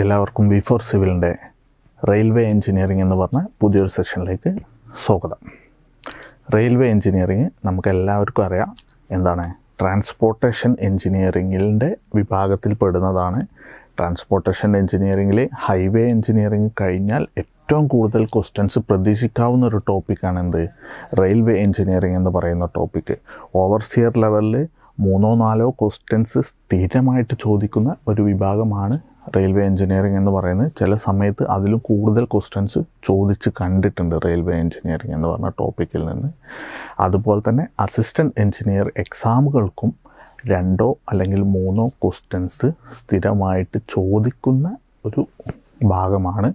എല്ലാവർക്കും V four സിവിലിൻ്റെ railway engineering എന്ന് പറഞ്ഞ പുതിയൊരു സെഷനിലേക്ക് സ്വാഗതം റെയിൽവേ എഞ്ചിനീയറിംഗ് നമുക്ക് എല്ലാവർക്കും അറിയാം എന്താണ് ട്രാൻസ്പോർട്ടേഷൻ എഞ്ചിനീയറിങ്ങിൻ്റെ വിഭാഗത്തിൽ പെടുന്നതാണ് ട്രാൻസ്പോർട്ടേഷൻ എഞ്ചിനീയറിങ്ങിൽ ഹൈവേ എഞ്ചിനീയറിംഗ് കഴിഞ്ഞാൽ ഏറ്റവും കൂടുതൽ ക്വസ്റ്റ്യൻസ് പ്രതീക്ഷിക്കാവുന്ന ഒരു ടോപ്പിക്കാണ് എന്ത് റെയിൽവേ എഞ്ചിനീയറിംഗ് എന്ന് പറയുന്ന ടോപ്പിക്ക് ഓവർസിയർ ലെവലിൽ മൂന്നോ നാലോ ക്വസ്റ്റ്യൻസ് സ്ഥിരമായിട്ട് ചോദിക്കുന്ന ഒരു വിഭാഗമാണ് റെയിൽവേ എഞ്ചിനീയറിംഗ് എന്ന് പറയുന്നത് ചില സമയത്ത് അതിലും കൂടുതൽ ക്വസ്റ്റ്യൻസ് ചോദിച്ച് കണ്ടിട്ടുണ്ട് റെയിൽവേ എഞ്ചിനീയറിംഗ് എന്ന് പറഞ്ഞ ടോപ്പിക്കിൽ നിന്ന് അതുപോലെ തന്നെ അസിസ്റ്റൻറ്റ് എഞ്ചിനീയർ എക്സാമുകൾക്കും രണ്ടോ അല്ലെങ്കിൽ മൂന്നോ ക്വസ്റ്റ്യൻസ് സ്ഥിരമായിട്ട് ചോദിക്കുന്ന ഒരു ഭാഗമാണ്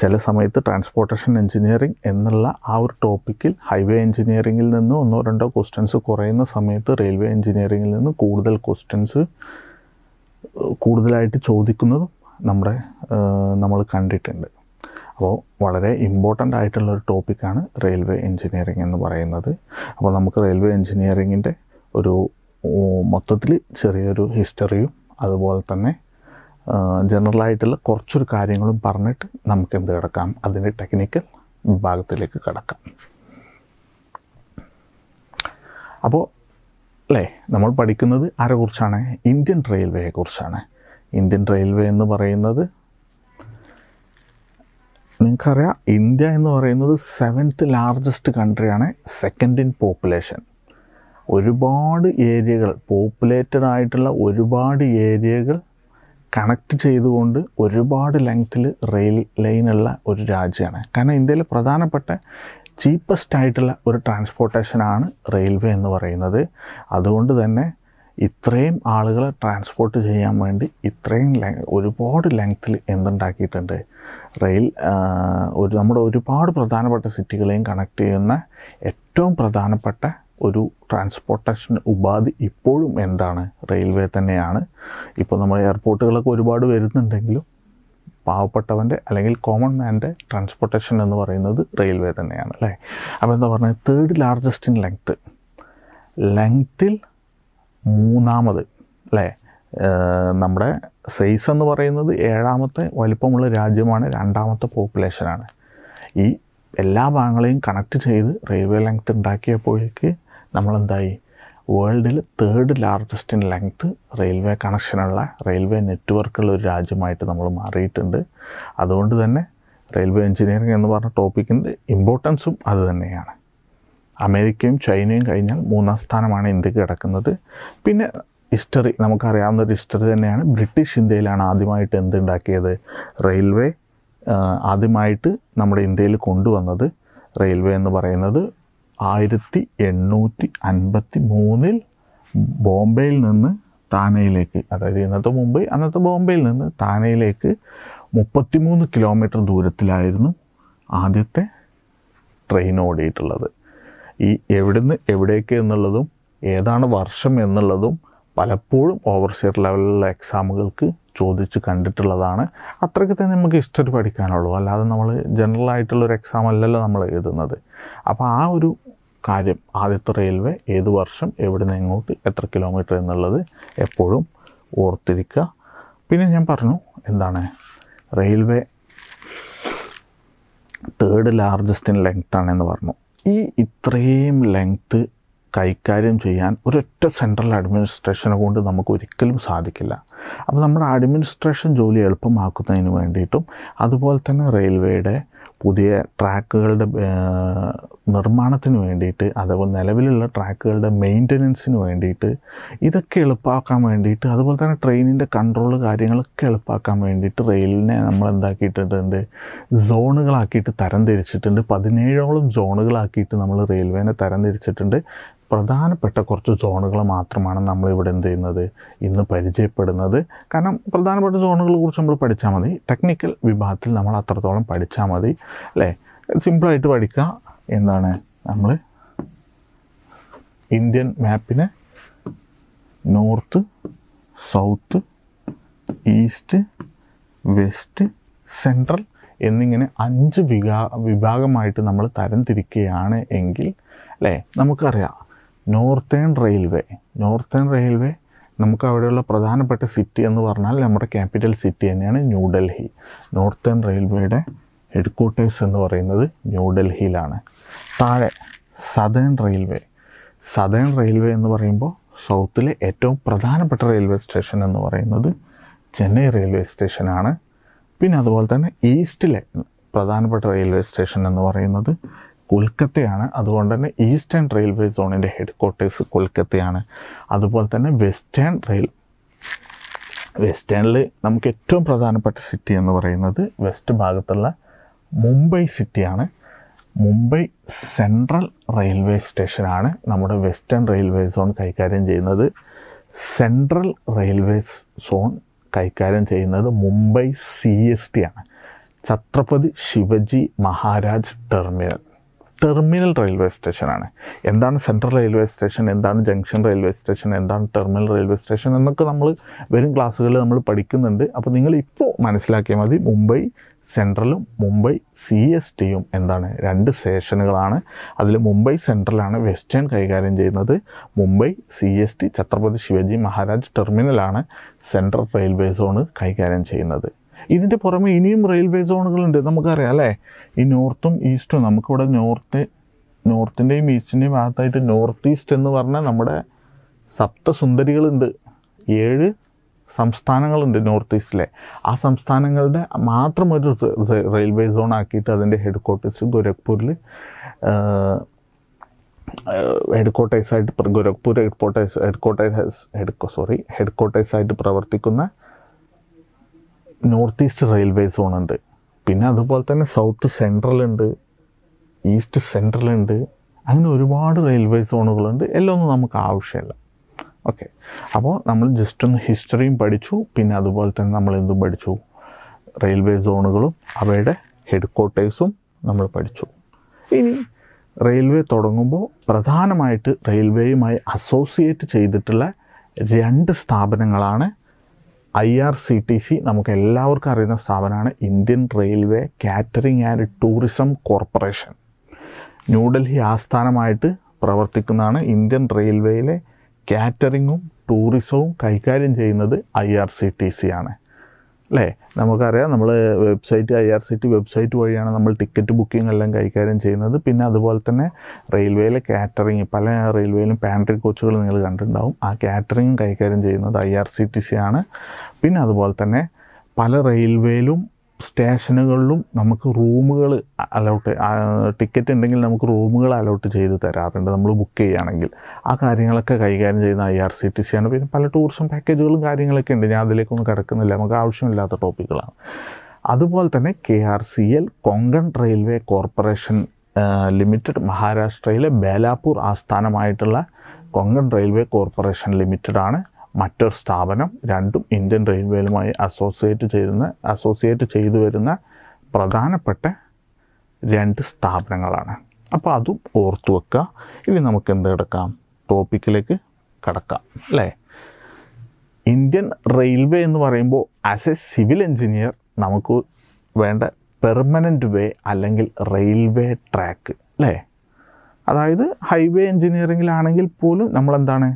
ചില സമയത്ത് ട്രാൻസ്പോർട്ടേഷൻ എഞ്ചിനീയറിംഗ് എന്നുള്ള ആ ഒരു ടോപ്പിക്കിൽ ഹൈവേ എഞ്ചിനീയറിംഗിൽ നിന്ന് ഒന്നോ രണ്ടോ ക്വസ്റ്റ്യൻസ് കുറയുന്ന സമയത്ത് റെയിൽവേ എഞ്ചിനീയറിംഗിൽ നിന്ന് കൂടുതൽ ക്വസ്റ്റ്യൻസ് കൂടുതലായിട്ട് ചോദിക്കുന്നതും നമ്മുടെ നമ്മൾ കണ്ടിട്ടുണ്ട് അപ്പോൾ വളരെ ഇമ്പോർട്ടൻ്റ് ആയിട്ടുള്ള ഒരു ടോപ്പിക്കാണ് റെയിൽവേ എൻജിനീയറിംഗ് എന്ന് പറയുന്നത് അപ്പോൾ നമുക്ക് റെയിൽവേ എൻജിനീയറിങ്ങിൻ്റെ ഒരു മൊത്തത്തിൽ ചെറിയൊരു ഹിസ്റ്ററിയും അതുപോലെ തന്നെ ജനറലായിട്ടുള്ള കുറച്ചൊരു കാര്യങ്ങളും പറഞ്ഞിട്ട് നമുക്ക് എന്ത് കിടക്കാം അതിൻ്റെ ടെക്നിക്കൽ വിഭാഗത്തിലേക്ക് കിടക്കാം അപ്പോൾ അല്ലേ നമ്മൾ പഠിക്കുന്നത് ആരെക്കുറിച്ചാണ് ഇന്ത്യൻ റെയിൽവേയെക്കുറിച്ചാണ് ഇന്ത്യൻ റെയിൽവേ എന്ന് പറയുന്നത് നിങ്ങൾക്കറിയാം ഇന്ത്യ എന്ന് പറയുന്നത് സെവൻത്ത് ലാർജസ്റ്റ് കൺട്രിയാണ് സെക്കൻഡ് ഇൻ പോപ്പുലേഷൻ ഒരുപാട് ഏരിയകൾ പോപ്പുലേറ്റഡ് ആയിട്ടുള്ള ഒരുപാട് ഏരിയകൾ കണക്ട് ചെയ്തുകൊണ്ട് ഒരുപാട് ലെങ്ത്തിൽ റെയിൽ ലൈനുള്ള ഒരു രാജ്യമാണ് കാരണം ഇന്ത്യയിലെ പ്രധാനപ്പെട്ട ചീപ്പസ്റ്റ് ആയിട്ടുള്ള ഒരു ട്രാൻസ്പോർട്ടേഷനാണ് റെയിൽവേ എന്ന് പറയുന്നത് അതുകൊണ്ട് തന്നെ ഇത്രയും ആളുകളെ ട്രാൻസ്പോർട്ട് ചെയ്യാൻ വേണ്ടി ഇത്രയും ഒരുപാട് ലെങ്ത്തിൽ എന്തുണ്ടാക്കിയിട്ടുണ്ട് റെയിൽ ഒരു നമ്മുടെ ഒരുപാട് പ്രധാനപ്പെട്ട സിറ്റികളെയും കണക്ട് ചെയ്യുന്ന ഏറ്റവും പ്രധാനപ്പെട്ട ഒരു ട്രാൻസ്പോർട്ടേഷൻ ഉപാധി ഇപ്പോഴും എന്താണ് റെയിൽവേ തന്നെയാണ് ഇപ്പോൾ നമ്മൾ എയർപോർട്ടുകളൊക്കെ ഒരുപാട് വരുന്നുണ്ടെങ്കിലും പാവപ്പെട്ടവൻ്റെ അല്ലെങ്കിൽ കോമൺ മാൻ്റെ ട്രാൻസ്പോർട്ടേഷൻ എന്ന് പറയുന്നത് റെയിൽവേ തന്നെയാണ് അല്ലേ അപ്പോൾ എന്താ പറഞ്ഞത് തേർഡ് ലാർജസ്റ്റ് ഇൻ ലെങ്ത്ത് ലെങ്ത്തിൽ മൂന്നാമത് അല്ലേ നമ്മുടെ സൈസ് എന്ന് പറയുന്നത് ഏഴാമത്തെ വലിപ്പമുള്ള രാജ്യമാണ് രണ്ടാമത്തെ പോപ്പുലേഷനാണ് ഈ എല്ലാ ഭാഗങ്ങളെയും കണക്ട് ചെയ്ത് റെയിൽവേ ലെങ്ത്ത് ഉണ്ടാക്കിയപ്പോഴേക്ക് നമ്മളെന്തായി വേൾഡിൽ third largest in length railway കണക്ഷനുള്ള റെയിൽവേ നെറ്റ്വർക്കുള്ള ഒരു രാജ്യമായിട്ട് നമ്മൾ മാറിയിട്ടുണ്ട് അതുകൊണ്ട് തന്നെ റെയിൽവേ എഞ്ചിനീയറിംഗ് എന്ന് പറഞ്ഞ ടോപ്പിക്കിൻ്റെ ഇമ്പോർട്ടൻസും അത് തന്നെയാണ് അമേരിക്കയും ചൈനയും കഴിഞ്ഞാൽ മൂന്നാം സ്ഥാനമാണ് ഇന്ത്യക്ക് കിടക്കുന്നത് പിന്നെ ഹിസ്റ്ററി നമുക്കറിയാവുന്ന ഒരു ഹിസ്റ്ററി തന്നെയാണ് ബ്രിട്ടീഷ് ഇന്ത്യയിലാണ് ആദ്യമായിട്ട് എന്തുണ്ടാക്കിയത് റെയിൽവേ ആദ്യമായിട്ട് നമ്മുടെ ഇന്ത്യയിൽ കൊണ്ടുവന്നത് റെയിൽവേ എന്ന് പറയുന്നത് ആയിരത്തി എണ്ണൂറ്റി അൻപത്തി മൂന്നിൽ ബോംബെയിൽ നിന്ന് താനയിലേക്ക് അതായത് ഇന്നത്തെ മുംബൈ അന്നത്തെ ബോംബെയിൽ നിന്ന് താനയിലേക്ക് മുപ്പത്തിമൂന്ന് കിലോമീറ്റർ ദൂരത്തിലായിരുന്നു ആദ്യത്തെ ട്രെയിൻ ഓടിയിട്ടുള്ളത് ഈ എവിടുന്ന് എവിടേക്ക് എന്നുള്ളതും ഏതാണ് വർഷം എന്നുള്ളതും പലപ്പോഴും ഓവർസിയർ ലെവലിലുള്ള എക്സാമുകൾക്ക് ചോദിച്ച് കണ്ടിട്ടുള്ളതാണ് അത്രയ്ക്ക് തന്നെ നമുക്ക് ഹിസ്റ്ററി പഠിക്കാനുള്ളൂ അല്ലാതെ നമ്മൾ ജനറൽ ആയിട്ടുള്ളൊരു എക്സാം അല്ലല്ലോ നമ്മൾ എഴുതുന്നത് അപ്പോൾ ആ ഒരു കാര്യം ആദ്യത്തെ റെയിൽവേ ഏത് വർഷം എവിടെ നിന്ന് എങ്ങോട്ട് എത്ര കിലോമീറ്റർ എന്നുള്ളത് എപ്പോഴും ഓർത്തിരിക്കുക പിന്നെ ഞാൻ പറഞ്ഞു എന്താണ് railway third largest in length ആണെന്ന് പറഞ്ഞു ഈ ഇത്രയും ലെങ്ത്ത് കൈകാര്യം ചെയ്യാൻ ഒരൊറ്റ സെൻട്രൽ അഡ്മിനിസ്ട്രേഷനെ കൊണ്ട് നമുക്ക് ഒരിക്കലും സാധിക്കില്ല അപ്പോൾ നമ്മുടെ അഡ്മിനിസ്ട്രേഷൻ ജോലി എളുപ്പമാക്കുന്നതിന് വേണ്ടിയിട്ടും അതുപോലെ തന്നെ റെയിൽവേയുടെ പുതിയ ട്രാക്കുകളുടെ നിർമ്മാണത്തിന് വേണ്ടിയിട്ട് അതുപോലെ നിലവിലുള്ള ട്രാക്കുകളുടെ മെയിൻ്റനൻസിന് വേണ്ടിയിട്ട് ഇതൊക്കെ എളുപ്പമാക്കാൻ വേണ്ടിയിട്ട് അതുപോലെ തന്നെ ട്രെയിനിൻ്റെ കൺട്രോൾ കാര്യങ്ങളൊക്കെ എളുപ്പമാക്കാൻ വേണ്ടിയിട്ട് റെയിലിനെ നമ്മൾ എന്താക്കിയിട്ടുണ്ട് സോണുകളാക്കിയിട്ട് തരം തിരിച്ചിട്ടുണ്ട് പതിനേഴോളം സോണുകളാക്കിയിട്ട് നമ്മൾ റെയിൽവേനെ തരം തിരിച്ചിട്ടുണ്ട് പ്രധാനപ്പെട്ട കുറച്ച് സോണുകൾ മാത്രമാണ് നമ്മളിവിടെ എന്ത് ചെയ്യുന്നത് ഇന്ന് പരിചയപ്പെടുന്നത് കാരണം പ്രധാനപ്പെട്ട സോണുകളെ കുറിച്ച് നമ്മൾ പഠിച്ചാൽ മതി ടെക്നിക്കൽ വിഭാഗത്തിൽ നമ്മൾ അത്രത്തോളം പഠിച്ചാൽ മതി അല്ലേ സിമ്പിളായിട്ട് പഠിക്കുക എന്താണ് നമ്മൾ ഇന്ത്യൻ മാപ്പിനെ north south east west central എന്നിങ്ങനെ അഞ്ച് വിഭാഗമായിട്ട് നമ്മൾ തരംതിരിക്കുകയാണ് എങ്കിൽ അല്ലേ നമുക്കറിയാം നോർത്തേൺ റെയിൽവേ നോർത്തേൺ റെയിൽവേ നമുക്ക് അവിടെയുള്ള പ്രധാനപ്പെട്ട സിറ്റി എന്ന് പറഞ്ഞാൽ നമ്മുടെ ക്യാപിറ്റൽ സിറ്റി തന്നെയാണ് ന്യൂഡൽഹി നോർത്തേൺ റെയിൽവേയുടെ ഹെഡ് ക്വാർട്ടേഴ്സ് എന്ന് പറയുന്നത് ന്യൂഡൽഹിയിലാണ് താഴെ സതേൺ റെയിൽവേ സതേൺ റെയിൽവേ എന്ന് പറയുമ്പോൾ സൗത്തിലെ ഏറ്റവും പ്രധാനപ്പെട്ട റെയിൽവേ സ്റ്റേഷൻ എന്ന് പറയുന്നത് ചെന്നൈ റെയിൽവേ സ്റ്റേഷനാണ് പിന്നെ അതുപോലെ തന്നെ ഈസ്റ്റിലെ പ്രധാനപ്പെട്ട റെയിൽവേ സ്റ്റേഷൻ എന്ന് പറയുന്നത് കൊൽക്കത്തയാണ് അതുകൊണ്ട് തന്നെ ഈസ്റ്റേൺ റെയിൽവേ സോണിൻ്റെ ഹെഡ് ക്വാർട്ടേഴ്സ് കൊൽക്കത്തയാണ് അതുപോലെ തന്നെ വെസ്റ്റേൺ റെയിൽ വെസ്റ്റേണിൽ നമുക്ക് ഏറ്റവും പ്രധാനപ്പെട്ട സിറ്റി എന്ന് പറയുന്നത് വെസ്റ്റ് ഭാഗത്തുള്ള മുംബൈ സിറ്റിയാണ് മുംബൈ സെൻട്രൽ റെയിൽവേ സ്റ്റേഷനാണ് നമ്മുടെ വെസ്റ്റേൺ റെയിൽവേ സോൺ കൈകാര്യം ചെയ്യുന്നത് സെൻട്രൽ റെയിൽവേ സോൺ കൈകാര്യം ചെയ്യുന്നത് മുംബൈ സി എസ് ടി ആണ് Chhatrapati Shivaji Maharaj terminal terminal railway സ്റ്റേഷനാണ് എന്താണ് സെൻട്രൽ റെയിൽവേ സ്റ്റേഷൻ എന്താണ് ജംഗ്ഷൻ റെയിൽവേ സ്റ്റേഷൻ എന്താണ് ടെർമിനൽ റെയിൽവേ സ്റ്റേഷൻ എന്നൊക്കെ നമ്മൾ വരും ക്ലാസ്സുകളിൽ നമ്മൾ പഠിക്കുന്നുണ്ട് അപ്പോൾ നിങ്ങൾ ഇപ്പോൾ മനസ്സിലാക്കിയാൽ മതി മുംബൈ സെൻട്രലും മുംബൈ സി എസ് ടിയും എന്താണ് രണ്ട് സ്റ്റേഷനുകളാണ് അതിൽ മുംബൈ സെൻട്രലാണ് വെസ്റ്റേൺ കൈകാര്യം ചെയ്യുന്നത് Mumbai C S T Chhatrapati Shivaji Maharaj ടെർമിനലാണ് സെൻട്രൽ റെയിൽവേ സോണ് കൈകാര്യം ചെയ്യുന്നത് ഇതിൻ്റെ പുറമെ ഇനിയും റെയിൽവേ സോണുകളുണ്ട് നമുക്കറിയാം അല്ലേ ഈ നോർത്തും ഈസ്റ്റും നമുക്കിവിടെ നോർത്ത് നോർത്തിൻ്റെയും ഈസ്റ്റിൻ്റെയും ഭാഗത്തായിട്ട് നോർത്ത് ഈസ്റ്റ് എന്ന് പറഞ്ഞാൽ നമ്മുടെ സപ്തസുന്ദരികളുണ്ട് ഏഴ് സംസ്ഥാനങ്ങളുണ്ട് നോർത്ത് ഈസ്റ്റിലെ ആ സംസ്ഥാനങ്ങളുടെ മാത്രം ഒരു റെയിൽവേ സോൺ ആക്കിയിട്ട് അതിൻ്റെ ഹെഡ് ക്വാർട്ടേഴ്സ് ഗോരഖ്പൂരിൽ ഹെഡ് ക്വാർട്ടേഴ്സായിട്ട് Gorakhpur head quarters head quarters head sorry head ക്വാർട്ടേഴ്സായിട്ട് പ്രവർത്തിക്കുന്ന നോർത്ത് ഈസ്റ്റ് റെയിൽവേ സോണുണ്ട് പിന്നെ അതുപോലെ തന്നെ സൗത്ത് സെൻട്രലുണ്ട് ഈസ്റ്റ് സെൻട്രലുണ്ട് അങ്ങനെ ഒരുപാട് റെയിൽവേ സോണുകളുണ്ട് എല്ലാം ഒന്നും നമുക്ക് ആവശ്യമില്ല ഓക്കെ അപ്പോൾ നമ്മൾ ജസ്റ്റ് ഒന്ന് ഹിസ്റ്ററിയും പഠിച്ചു പിന്നെ അതുപോലെ തന്നെ നമ്മൾ എന്തും പഠിച്ചു റെയിൽവേ സോണുകളും അവയുടെ ഹെഡ് ക്വാർട്ടേഴ്സും നമ്മൾ പഠിച്ചു ഇനി റെയിൽവേ തുടങ്ങുമ്പോൾ പ്രധാനമായിട്ട് റെയിൽവേയുമായി അസോസിയേറ്റ് ചെയ്തിട്ടുള്ള രണ്ട് സ്ഥാപനങ്ങളാണ് I R C T C നമുക്ക് എല്ലാവർക്കും അറിയുന്ന സ്ഥാപനമാണ് Indian railway catering and tourism corporation New Delhi ആസ്ഥാനമായിട്ട് പ്രവർത്തിക്കുന്നതാണ് ഇന്ത്യൻ റെയിൽവേയിലെ കാറ്ററിങ്ങും ടൂറിസവും കൈകാര്യം ചെയ്യുന്നത് I R C T C ആണ് അല്ലേ നമുക്കറിയാം നമ്മൾ website I R C T website വഴിയാണ് നമ്മൾ ടിക്കറ്റ് ബുക്കിംഗ് എല്ലാം കൈകാര്യം ചെയ്യുന്നത് പിന്നെ അതുപോലെ തന്നെ റെയിൽവേയിലെ കാറ്ററിങ് പല റെയിൽവേയിലും പാൻട്രി കോച്ചുകൾ നിങ്ങൾ കണ്ടിട്ടുണ്ടാവും ആ കാറ്ററിംഗ് കൈകാര്യം ചെയ്യുന്നത് I R C T C ആണ് പിന്നെ അതുപോലെ തന്നെ പല റെയിൽവേയിലും സ്റ്റേഷനുകളിലും നമുക്ക് റൂമുകൾ അലോട്ട് ടിക്കറ്റ് ഉണ്ടെങ്കിൽ നമുക്ക് റൂമുകൾ അലോട്ട് ചെയ്ത് തരാറുണ്ട് നമ്മൾ ബുക്ക് ചെയ്യുകയാണെങ്കിൽ ആ കാര്യങ്ങളൊക്കെ കൈകാര്യം ചെയ്യുന്ന I R C T C ആണ് പിന്നെ പല ടൂറിസം പാക്കേജുകളും കാര്യങ്ങളൊക്കെ ഉണ്ട് ഞാൻ അതിലേക്കൊന്നും കിടക്കുന്നില്ല നമുക്ക് ആവശ്യമില്ലാത്ത ടോപ്പിക്കുകളാണ് അതുപോലെ തന്നെ K R C L Konkan railway corporation limited മഹാരാഷ്ട്രയിലെ ബേലാപൂർ ആസ്ഥാനമായിട്ടുള്ള കൊങ്കൺ റെയിൽവേ കോർപ്പറേഷൻ ലിമിറ്റഡാണ് മറ്റൊരു സ്ഥാപനം രണ്ടും ഇന്ത്യൻ റെയിൽവേയുമായി അസോസിയേറ്റ് ചെയ്യുന്ന അസോസിയേറ്റ് ചെയ്തു വരുന്ന പ്രധാനപ്പെട്ട രണ്ട് സ്ഥാപനങ്ങളാണ് അപ്പോൾ അതും ഓർത്തു വെക്കുക ഇനി നമുക്ക് എന്ത് കിടക്കാം ടോപ്പിക്കിലേക്ക് കടക്കാം അല്ലേ ഇന്ത്യൻ റെയിൽവേ എന്ന് പറയുമ്പോൾ ആസ് എ സിവിൽ എഞ്ചിനീയർ നമുക്ക് വേണ്ട പെർമനൻ്റ് വേ അല്ലെങ്കിൽ റെയിൽവേ ട്രാക്ക് അല്ലേ അതായത് ഹൈവേ എഞ്ചിനീയറിങ്ങിലാണെങ്കിൽ പോലും നമ്മളെന്താണ്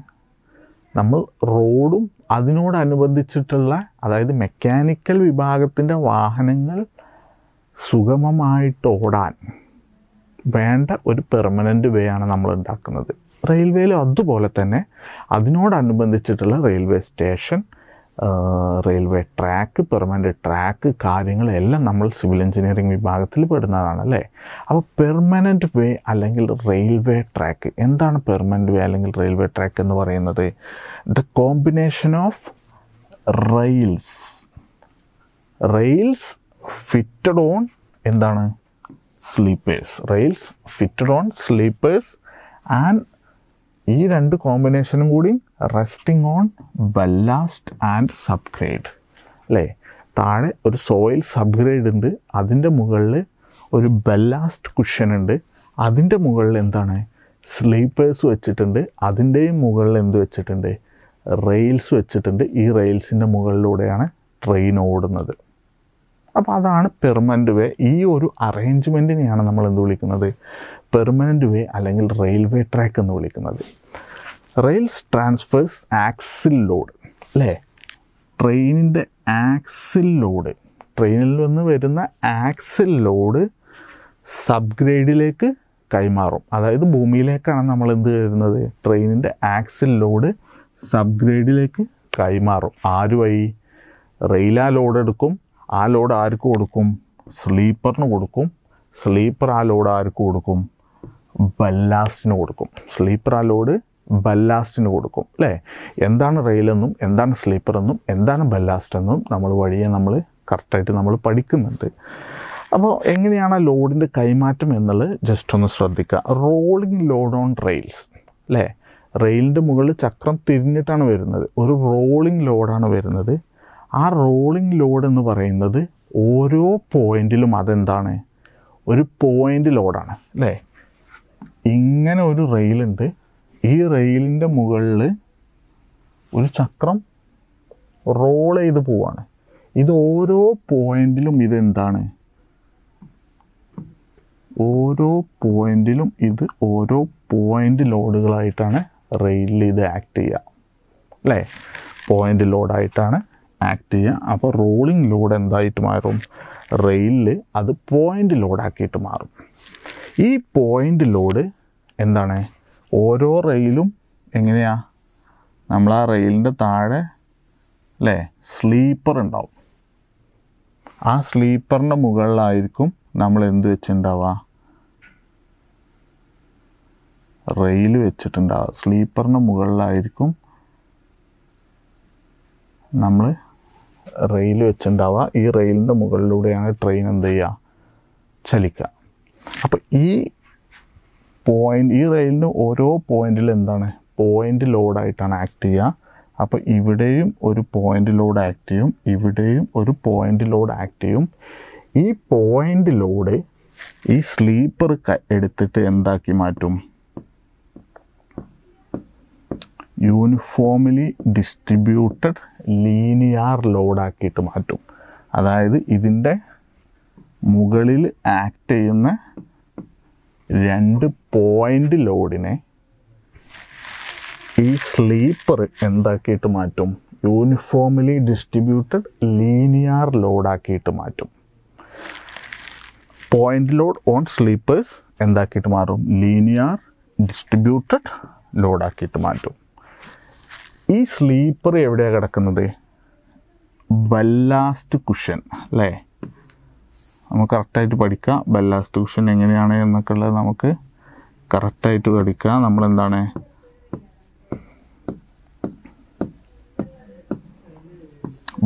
നമ്മൾ റോഡും അതിനോടനുബന്ധിച്ചിട്ടുള്ള അതായത് മെക്കാനിക്കൽ വിഭാഗത്തിൻ്റെ വാഹനങ്ങൾ സുഗമമായിട്ട് ഓടാൻ വേണ്ട ഒരു പെർമനൻ്റ് വേ ആണ് നമ്മൾ ഉണ്ടാക്കുന്നത് റെയിൽവേയിലും അതുപോലെ തന്നെ അതിനോടനുബന്ധിച്ചിട്ടുള്ള railway station railway track permanent track കാര്യങ്ങളെല്ലാം നമ്മൾ സിവിൽ എഞ്ചിനീയറിംഗ് വിഭാഗത്തിൽ പെടുന്നതാണ് അല്ലേ അപ്പോൾ പെർമനൻ്റ് വേ അല്ലെങ്കിൽ റെയിൽവേ ട്രാക്ക് എന്താണ് പെർമനൻ്റ് വേ അല്ലെങ്കിൽ റെയിൽവേ ട്രാക്ക് എന്ന് പറയുന്നത് the combination of rails rails fitted on എന്താണ് sleepers rails fitted on sleepers and ഈ രണ്ട് കോമ്പിനേഷനും കൂടി resting on ballast and subgrade അല്ലേ താഴെ ഒരു സോയിൽ സബ്ഗ്രേഡ് ഉണ്ട് അതിൻ്റെ മുകളിൽ ഒരു ബല്ലാസ്റ്റ് കുഷൻ ഉണ്ട് അതിൻ്റെ മുകളിൽ എന്താണ് സ്ലീപ്പേഴ്സ് വെച്ചിട്ടുണ്ട് അതിൻ്റെയും മുകളിൽ എന്ത് വെച്ചിട്ടുണ്ട് റെയിൽസ് വെച്ചിട്ടുണ്ട് ഈ റെയിൽസിൻ്റെ മുകളിലൂടെയാണ് ട്രെയിൻ ഓടുന്നത് അപ്പോൾ അതാണ് പെർമനൻ്റ് വേ ഈ ഒരു അറേഞ്ച്മെൻറ്റിനെയാണ് നമ്മൾ എന്ത് വിളിക്കുന്നത് പെർമനൻ്റ് വേ അല്ലെങ്കിൽ റെയിൽവേ ട്രാക്ക് എന്ന് വിളിക്കുന്നത് റെയിൽസ് ട്രാൻസ്ഫേഴ്സ് ആക്സിൽ ലോഡ് അല്ലേ ട്രെയിനിൻ്റെ ആക്സിൽ ലോഡ് ട്രെയിനിൽ നിന്ന് വരുന്ന ആക്സിൽ ലോഡ് സബ് ഗ്രേഡിലേക്ക് കൈമാറും അതായത് ഭൂമിയിലേക്കാണ് നമ്മൾ എന്ത് വരുന്നത് ട്രെയിനിൻ്റെ ആക്സിൽ ലോഡ് സബ് ഗ്രേഡിലേക്ക് കൈമാറും ആരുമായി റെയിൽ ആ ലോഡ് എടുക്കും ആ ലോഡ് ആർക്ക് കൊടുക്കും സ്ലീപ്പറിന് കൊടുക്കും സ്ലീപ്പർ ആ ലോഡ് ആർക്ക് കൊടുക്കും ബല്ലാസ്റ്റിന് കൊടുക്കും സ്ലീപ്പർ ആ ലോഡ് ബല്ലാസ്റ്റിന് കൊടുക്കും അല്ലേ എന്താണ് റെയിലെന്നും എന്താണ് സ്ലീപ്പറെന്നും എന്താണ് ബല്ലാസ്റ്റ് എന്നും നമ്മൾ വഴിയെ നമ്മൾ കറക്റ്റായിട്ട് നമ്മൾ പഠിക്കുന്നുണ്ട് അപ്പോൾ എങ്ങനെയാണ് ആ ലോഡിൻ്റെ കൈമാറ്റം എന്നുള്ളത് ജസ്റ്റ് ഒന്ന് ശ്രദ്ധിക്കുക റോളിംഗ് ലോഡ് ഓൺ റെയിൽസ് അല്ലേ റെയിലിൻ്റെ മുകളിൽ ചക്രം തിരിഞ്ഞിട്ടാണ് വരുന്നത് ഒരു റോളിംഗ് ലോഡാണ് വരുന്നത് ആ റോളിംഗ് ലോഡ് എന്ന് പറയുന്നത് ഓരോ പോയിന്റിലും അതെന്താണ് ഒരു പോയിന്റ് ലോഡാണ് അല്ലേ ഇങ്ങനെ ഒരു റെയിലുണ്ട് ഈ റെയിലിൻ്റെ മുകളിൽ ഒരു ചക്രം റോൾ ചെയ്ത് പോവാണ് ഇത് ഓരോ പോയിന്റിലും ഇതെന്താണ് ഓരോ പോയിന്റിലും ഇത് ഓരോ പോയിന്റ് ലോഡുകളായിട്ടാണ് റെയിലിൽ ഇത് ആക്ട് ചെയ്യുക അല്ലേ പോയിന്റ് ലോഡായിട്ടാണ് ആക്ട് ചെയ്യുക അപ്പോൾ റോളിംഗ് ലോഡ് എന്തായിട്ട് മാറും റെയിലിൽ അത് പോയിന്റ് ലോഡാക്കിയിട്ട് മാറും ഈ പോയിന്റ് ലോഡ് എന്താണ് ഓരോ റെയിലും എങ്ങനെയാ നമ്മൾ ആ റെയിലിൻ്റെ താഴെ അല്ലേ സ്ലീപ്പർ ഉണ്ടാവും ആ സ്ലീപ്പറിൻ്റെ മുകളിലായിരിക്കും നമ്മൾ എന്ത് വെച്ചിട്ടുണ്ടാവുക റെയിൽ വെച്ചിട്ടുണ്ടാവുക സ്ലീപ്പറിൻ്റെ മുകളിലായിരിക്കും നമ്മൾ റെയിൽ വെച്ചിട്ടുണ്ടാവുക ഈ റെയിലിൻ്റെ മുകളിലൂടെയാണ് ട്രെയിൻ എന്ത് ചെയ്യുക ചലിക്കുക അപ്പോൾ ഈ പോയിൻ്റ് ഈ റെയിലിന് ഓരോ പോയിന്റിൽ എന്താണ് പോയിൻ്റ് ലോഡായിട്ടാണ് ആക്ട് ചെയ്യുക അപ്പോൾ ഇവിടെയും ഒരു പോയിൻ്റ് ലോഡ് ആക്ട് ചെയ്യും ഇവിടെയും ഒരു പോയിൻ്റ് ലോഡ് ആക്ട് ചെയ്യും ഈ പോയിൻ്റ് ലോഡ് ഈ സ്ലീപ്പർ എടുത്തിട്ട് എന്താക്കി മാറ്റും യൂണിഫോമിലി ഡിസ്ട്രിബ്യൂട്ടഡ് ലീനിയർ ലോഡാക്കിയിട്ട് മാറ്റും അതായത് ഇതിൻ്റെ മുകളിൽ ആക്ട് ചെയ്യുന്ന രണ്ട് പോയിൻ്റ് ലോഡിനെ ഈ സ്ലീപ്പർ എന്താക്കിയിട്ട് മാറ്റും യൂണിഫോമിലി ഡിസ്ട്രിബ്യൂട്ടഡ് ലീനിയർ ലോഡാക്കിയിട്ട് മാറ്റും പോയിൻ്റ് ലോഡ് ഓൺ സ്ലീപ്പേഴ്സ് എന്താക്കിയിട്ട് മാറും ലീനിയർ ഡിസ്ട്രിബ്യൂട്ടഡ് ലോഡാക്കിയിട്ട് മാറ്റും ഈ സ്ലീപ്പർ എവിടെയാണ് കിടക്കുന്നത് ബല്ലാസ്റ്റ് കുഷൻ അല്ലേ നമുക്ക് കറക്റ്റായിട്ട് പഠിക്കാം ബെല്ലാസ് ട്യൂഷൻ എങ്ങനെയാണ് എന്നൊക്കെ ഉള്ളത് നമുക്ക് കറക്റ്റായിട്ട് പഠിക്കാം നമ്മളെന്താണ്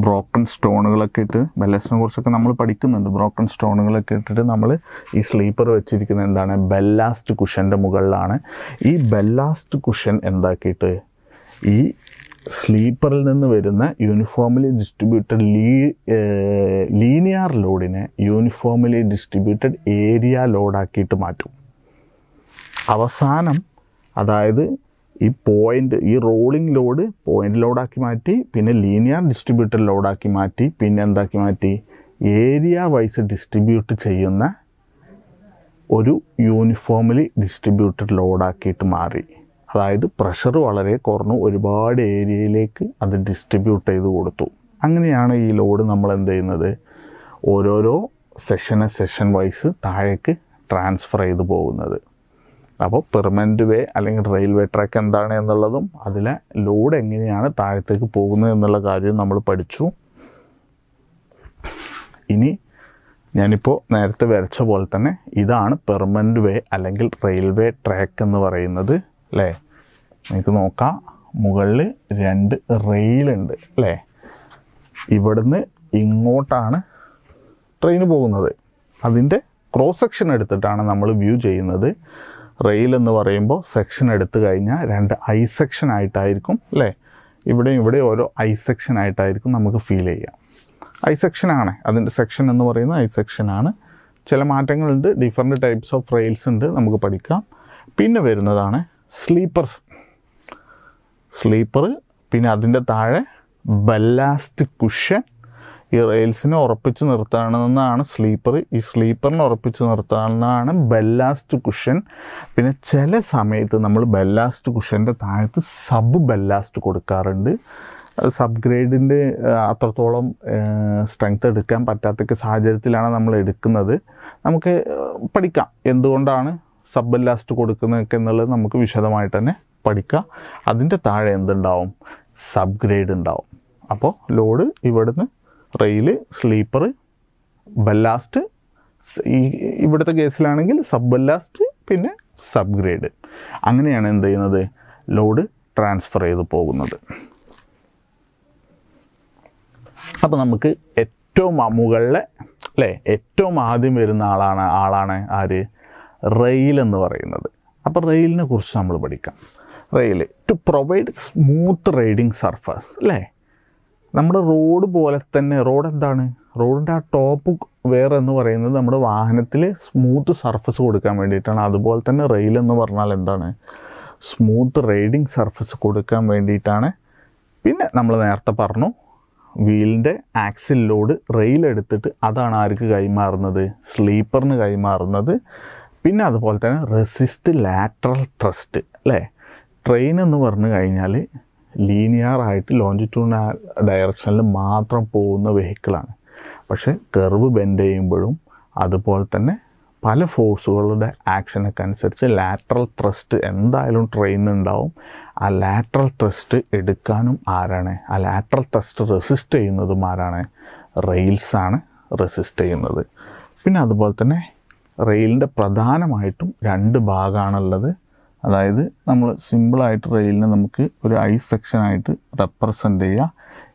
ബ്രോക്കൺ സ്റ്റോണുകളൊക്കെ ഇട്ട് ബെല്ലാസിനെ കുറിച്ചൊക്കെ നമ്മൾ പഠിക്കുന്നുണ്ട് ബ്രോക്കൺ സ്റ്റോണുകളൊക്കെ ഇട്ടിട്ട് നമ്മൾ ഈ സ്ലീപ്പർ വെച്ചിരിക്കുന്നത് എന്താണ് ബെല്ലാസ്റ്റ് കുഷൻ്റെ മുകളിലാണ് ഈ ബെല്ലാസ്റ്റ് കുഷൻ എന്താക്കിയിട്ട് ഈ സ്ലീപ്പറിൽ നിന്ന് വരുന്ന യൂണിഫോമിലി ഡിസ്ട്രിബ്യൂട്ടഡ് ലീ ലീനിയർ ലോഡിനെ യൂണിഫോമിലി ഡിസ്ട്രിബ്യൂട്ടഡ് ഏരിയ ലോഡാക്കിയിട്ട് മാറ്റും അവസാനം അതായത് ഈ പോയിൻ്റ് ഈ റോളിംഗ് ലോഡ് പോയിൻ്റ് ലോഡാക്കി മാറ്റി പിന്നെ ലീനിയർ ഡിസ്ട്രിബ്യൂട്ടഡ് ലോഡാക്കി മാറ്റി പിന്നെ എന്താക്കി മാറ്റി ഏരിയ വൈസ് ഡിസ്ട്രിബ്യൂട്ട് ചെയ്യുന്ന ഒരു യൂണിഫോമിലി ഡിസ്ട്രിബ്യൂട്ടഡ് ലോഡാക്കിയിട്ട് മാറി അതായത് പ്രഷർ വളരെ കുറഞ്ഞു ഒരുപാട് ഏരിയയിലേക്ക് അത് ഡിസ്ട്രിബ്യൂട്ട് ചെയ്ത് കൊടുത്തു അങ്ങനെയാണ് ഈ ലോഡ് നമ്മൾ എന്ത് ചെയ്യുന്നത് ഓരോരോ സെഷനെ സെഷൻ വൈസ് താഴേക്ക് ട്രാൻസ്ഫർ ചെയ്ത് പോകുന്നത് അപ്പോൾ പെർമനൻ്റ് വേ അല്ലെങ്കിൽ റെയിൽവേ ട്രാക്ക് എന്താണ് എന്നുള്ളതും അതിലെ ലോഡ് എങ്ങനെയാണ് താഴത്തേക്ക് പോകുന്നത് എന്നുള്ള കാര്യം നമ്മൾ പഠിച്ചു ഇനി ഞാനിപ്പോൾ നേരത്തെ വരച്ച പോലെ തന്നെ ഇതാണ് പെർമനൻ്റ് വേ അല്ലെങ്കിൽ റെയിൽവേ ട്രാക്ക് എന്ന് പറയുന്നത് അല്ലേ നിങ്ങൾക്ക് നോക്കാം മുകളിൽ രണ്ട് റെയിലുണ്ട് അല്ലേ ഇവിടുന്ന് ഇങ്ങോട്ടാണ് ട്രെയിൻ പോകുന്നത് അതിൻ്റെ ക്രോസ് സെക്ഷൻ എടുത്തിട്ടാണ് നമ്മൾ വ്യൂ ചെയ്യുന്നത് റെയിൽ എന്ന് പറയുമ്പോൾ സെക്ഷൻ എടുത്തു കഴിഞ്ഞാൽ രണ്ട് ഐ സെക്ഷൻ ആയിട്ടായിരിക്കും അല്ലേ ഇവിടെയും ഇവിടെ ഓരോ ഐ സെക്ഷൻ ആയിട്ടായിരിക്കും നമുക്ക് ഫീൽ ചെയ്യാം ഐ സെക്ഷനാണ് അതിൻ്റെ സെക്ഷൻ എന്ന് പറയുന്നത് ഐ സെക്ഷനാണ് ചില മാറ്റങ്ങളുണ്ട് ഡിഫറെൻറ്റ് ടൈപ്സ് ഓഫ് റെയിൽസ് ഉണ്ട് നമുക്ക് പഠിക്കാം പിന്നെ വരുന്നതാണ് സ്ലീപ്പർസ് സ്ലീപ്പർ പിന്നെ അതിൻ്റെ താഴെ ബല്ലാസ്റ്റ് കുഷൻ ഈ റെയിൽസിനെ ഉറപ്പിച്ച് നിർത്താണെന്നാണ് സ്ലീപ്പർ ഈ സ്ലീപ്പറിനെ ഉറപ്പിച്ച് നിർത്താണെന്നാണ് ബെല്ലാസ്റ്റ് കുഷൻ പിന്നെ ചില സമയത്ത് നമ്മൾ ബെല്ലാസ്റ്റ് കുഷൻ്റെ താഴത്ത് സബ് ബെല്ലാസ്റ്റ് കൊടുക്കാറുണ്ട് സബ് ഗ്രേഡിൻ്റെ അത്രത്തോളം സ്ട്രെങ്ത് എടുക്കാൻ പറ്റാത്ത സാഹചര്യത്തിലാണ് നമ്മൾ എടുക്കുന്നത് നമുക്ക് പഠിക്കാം എന്തുകൊണ്ടാണ് സബ് ലാസ്റ്റ് കൊടുക്കുന്നതൊക്കെ എന്നുള്ളത് നമുക്ക് വിശദമായിട്ട് തന്നെ പഠിക്കാം അതിൻ്റെ താഴെ എന്തുണ്ടാവും സബ് ഗ്രേഡ് ഉണ്ടാവും അപ്പോൾ ലോഡ് ഇവിടുന്ന് റെയില് സ്ലീപ്പർ ബല്ലാസ്റ്റ് ഈ ഇവിടുത്തെ കേസിലാണെങ്കിൽ സബ് ബല്ലാസ്റ്റ് പിന്നെ സബ് ഗ്രേഡ് അങ്ങനെയാണ് എന്ത് ചെയ്യുന്നത് ലോഡ് ട്രാൻസ്ഫർ ചെയ്ത് പോകുന്നത് അപ്പോൾ നമുക്ക് ഏറ്റവും മുകളിലെ അല്ലേ ഏറ്റവും ആദ്യം വരുന്ന ആളാണ് ആളാണ് ആര് റെയിൽ എന്ന് പറയുന്നത് അപ്പോൾ റെയിലിനെ കുറിച്ച് നമ്മൾ പഠിക്കാം rail to provide smooth riding surface അല്ലേ നമ്മുടെ റോഡ് പോലെ തന്നെ റോഡ് എന്താണ് റോഡിൻ്റെ ആ ടോപ്പ് വേറെ എന്ന് പറയുന്നത് നമ്മുടെ വാഹനത്തിൽ സ്മൂത്ത് സർഫസ് കൊടുക്കാൻ വേണ്ടിയിട്ടാണ് അതുപോലെ തന്നെ റെയിൽ എന്ന് പറഞ്ഞാൽ എന്താണ് സ്മൂത്ത് റൈഡിങ് സർഫസ് കൊടുക്കാൻ വേണ്ടിയിട്ടാണ് പിന്നെ നമ്മൾ നേരത്തെ പറഞ്ഞു വീലിൻ്റെ ആക്സിൽ ലോഡ് റെയിൽ എടുത്തിട്ട് അതാണ് ആർക്ക് കൈമാറുന്നത് സ്ലീപ്പറിന് കൈമാറുന്നത് പിന്നെ അതുപോലെ തന്നെ റെസിസ്റ്റ് ലാറ്ററൽ ട്രസ്റ്റ് അല്ലേ ട്രെയിൻ എന്ന് പറഞ്ഞു കഴിഞ്ഞാൽ ലീനിയറായിട്ട് ലോഞ്ചിറ്റ്യൂണൽ ഡയറക്ഷനിൽ മാത്രം പോകുന്ന വെഹിക്കിളാണ് പക്ഷേ കർവ് ബെൻഡ് ചെയ്യുമ്പോഴും അതുപോലെ തന്നെ പല ഫോഴ്സുകളുടെ ആക്ഷനൊക്കെ അനുസരിച്ച് ലാറ്ററൽ ത്രസ്റ്റ് എന്തായാലും ട്രെയിനുണ്ടാവും ആ ലാറ്ററൽ ത്രസ്റ്റ് എടുക്കാനും ആരാണ് ആ ലാറ്ററൽ ത്രസ്റ്റ് റെസിസ്റ്റ് ചെയ്യുന്നതും ആരാണ് റെയിൽസാണ് റെസിസ്റ്റ് ചെയ്യുന്നത് പിന്നെ അതുപോലെ തന്നെ റെയിലിൻ്റെ പ്രധാനമായിട്ടും രണ്ട് ഭാഗമാണുള്ളത് അതായത് നമ്മൾ സിമ്പിളായിട്ട് റെയിലിനെ നമുക്ക് ഒരു ഐ സെക്ഷനായിട്ട് റെപ്രസെൻ്റ് ചെയ്യുക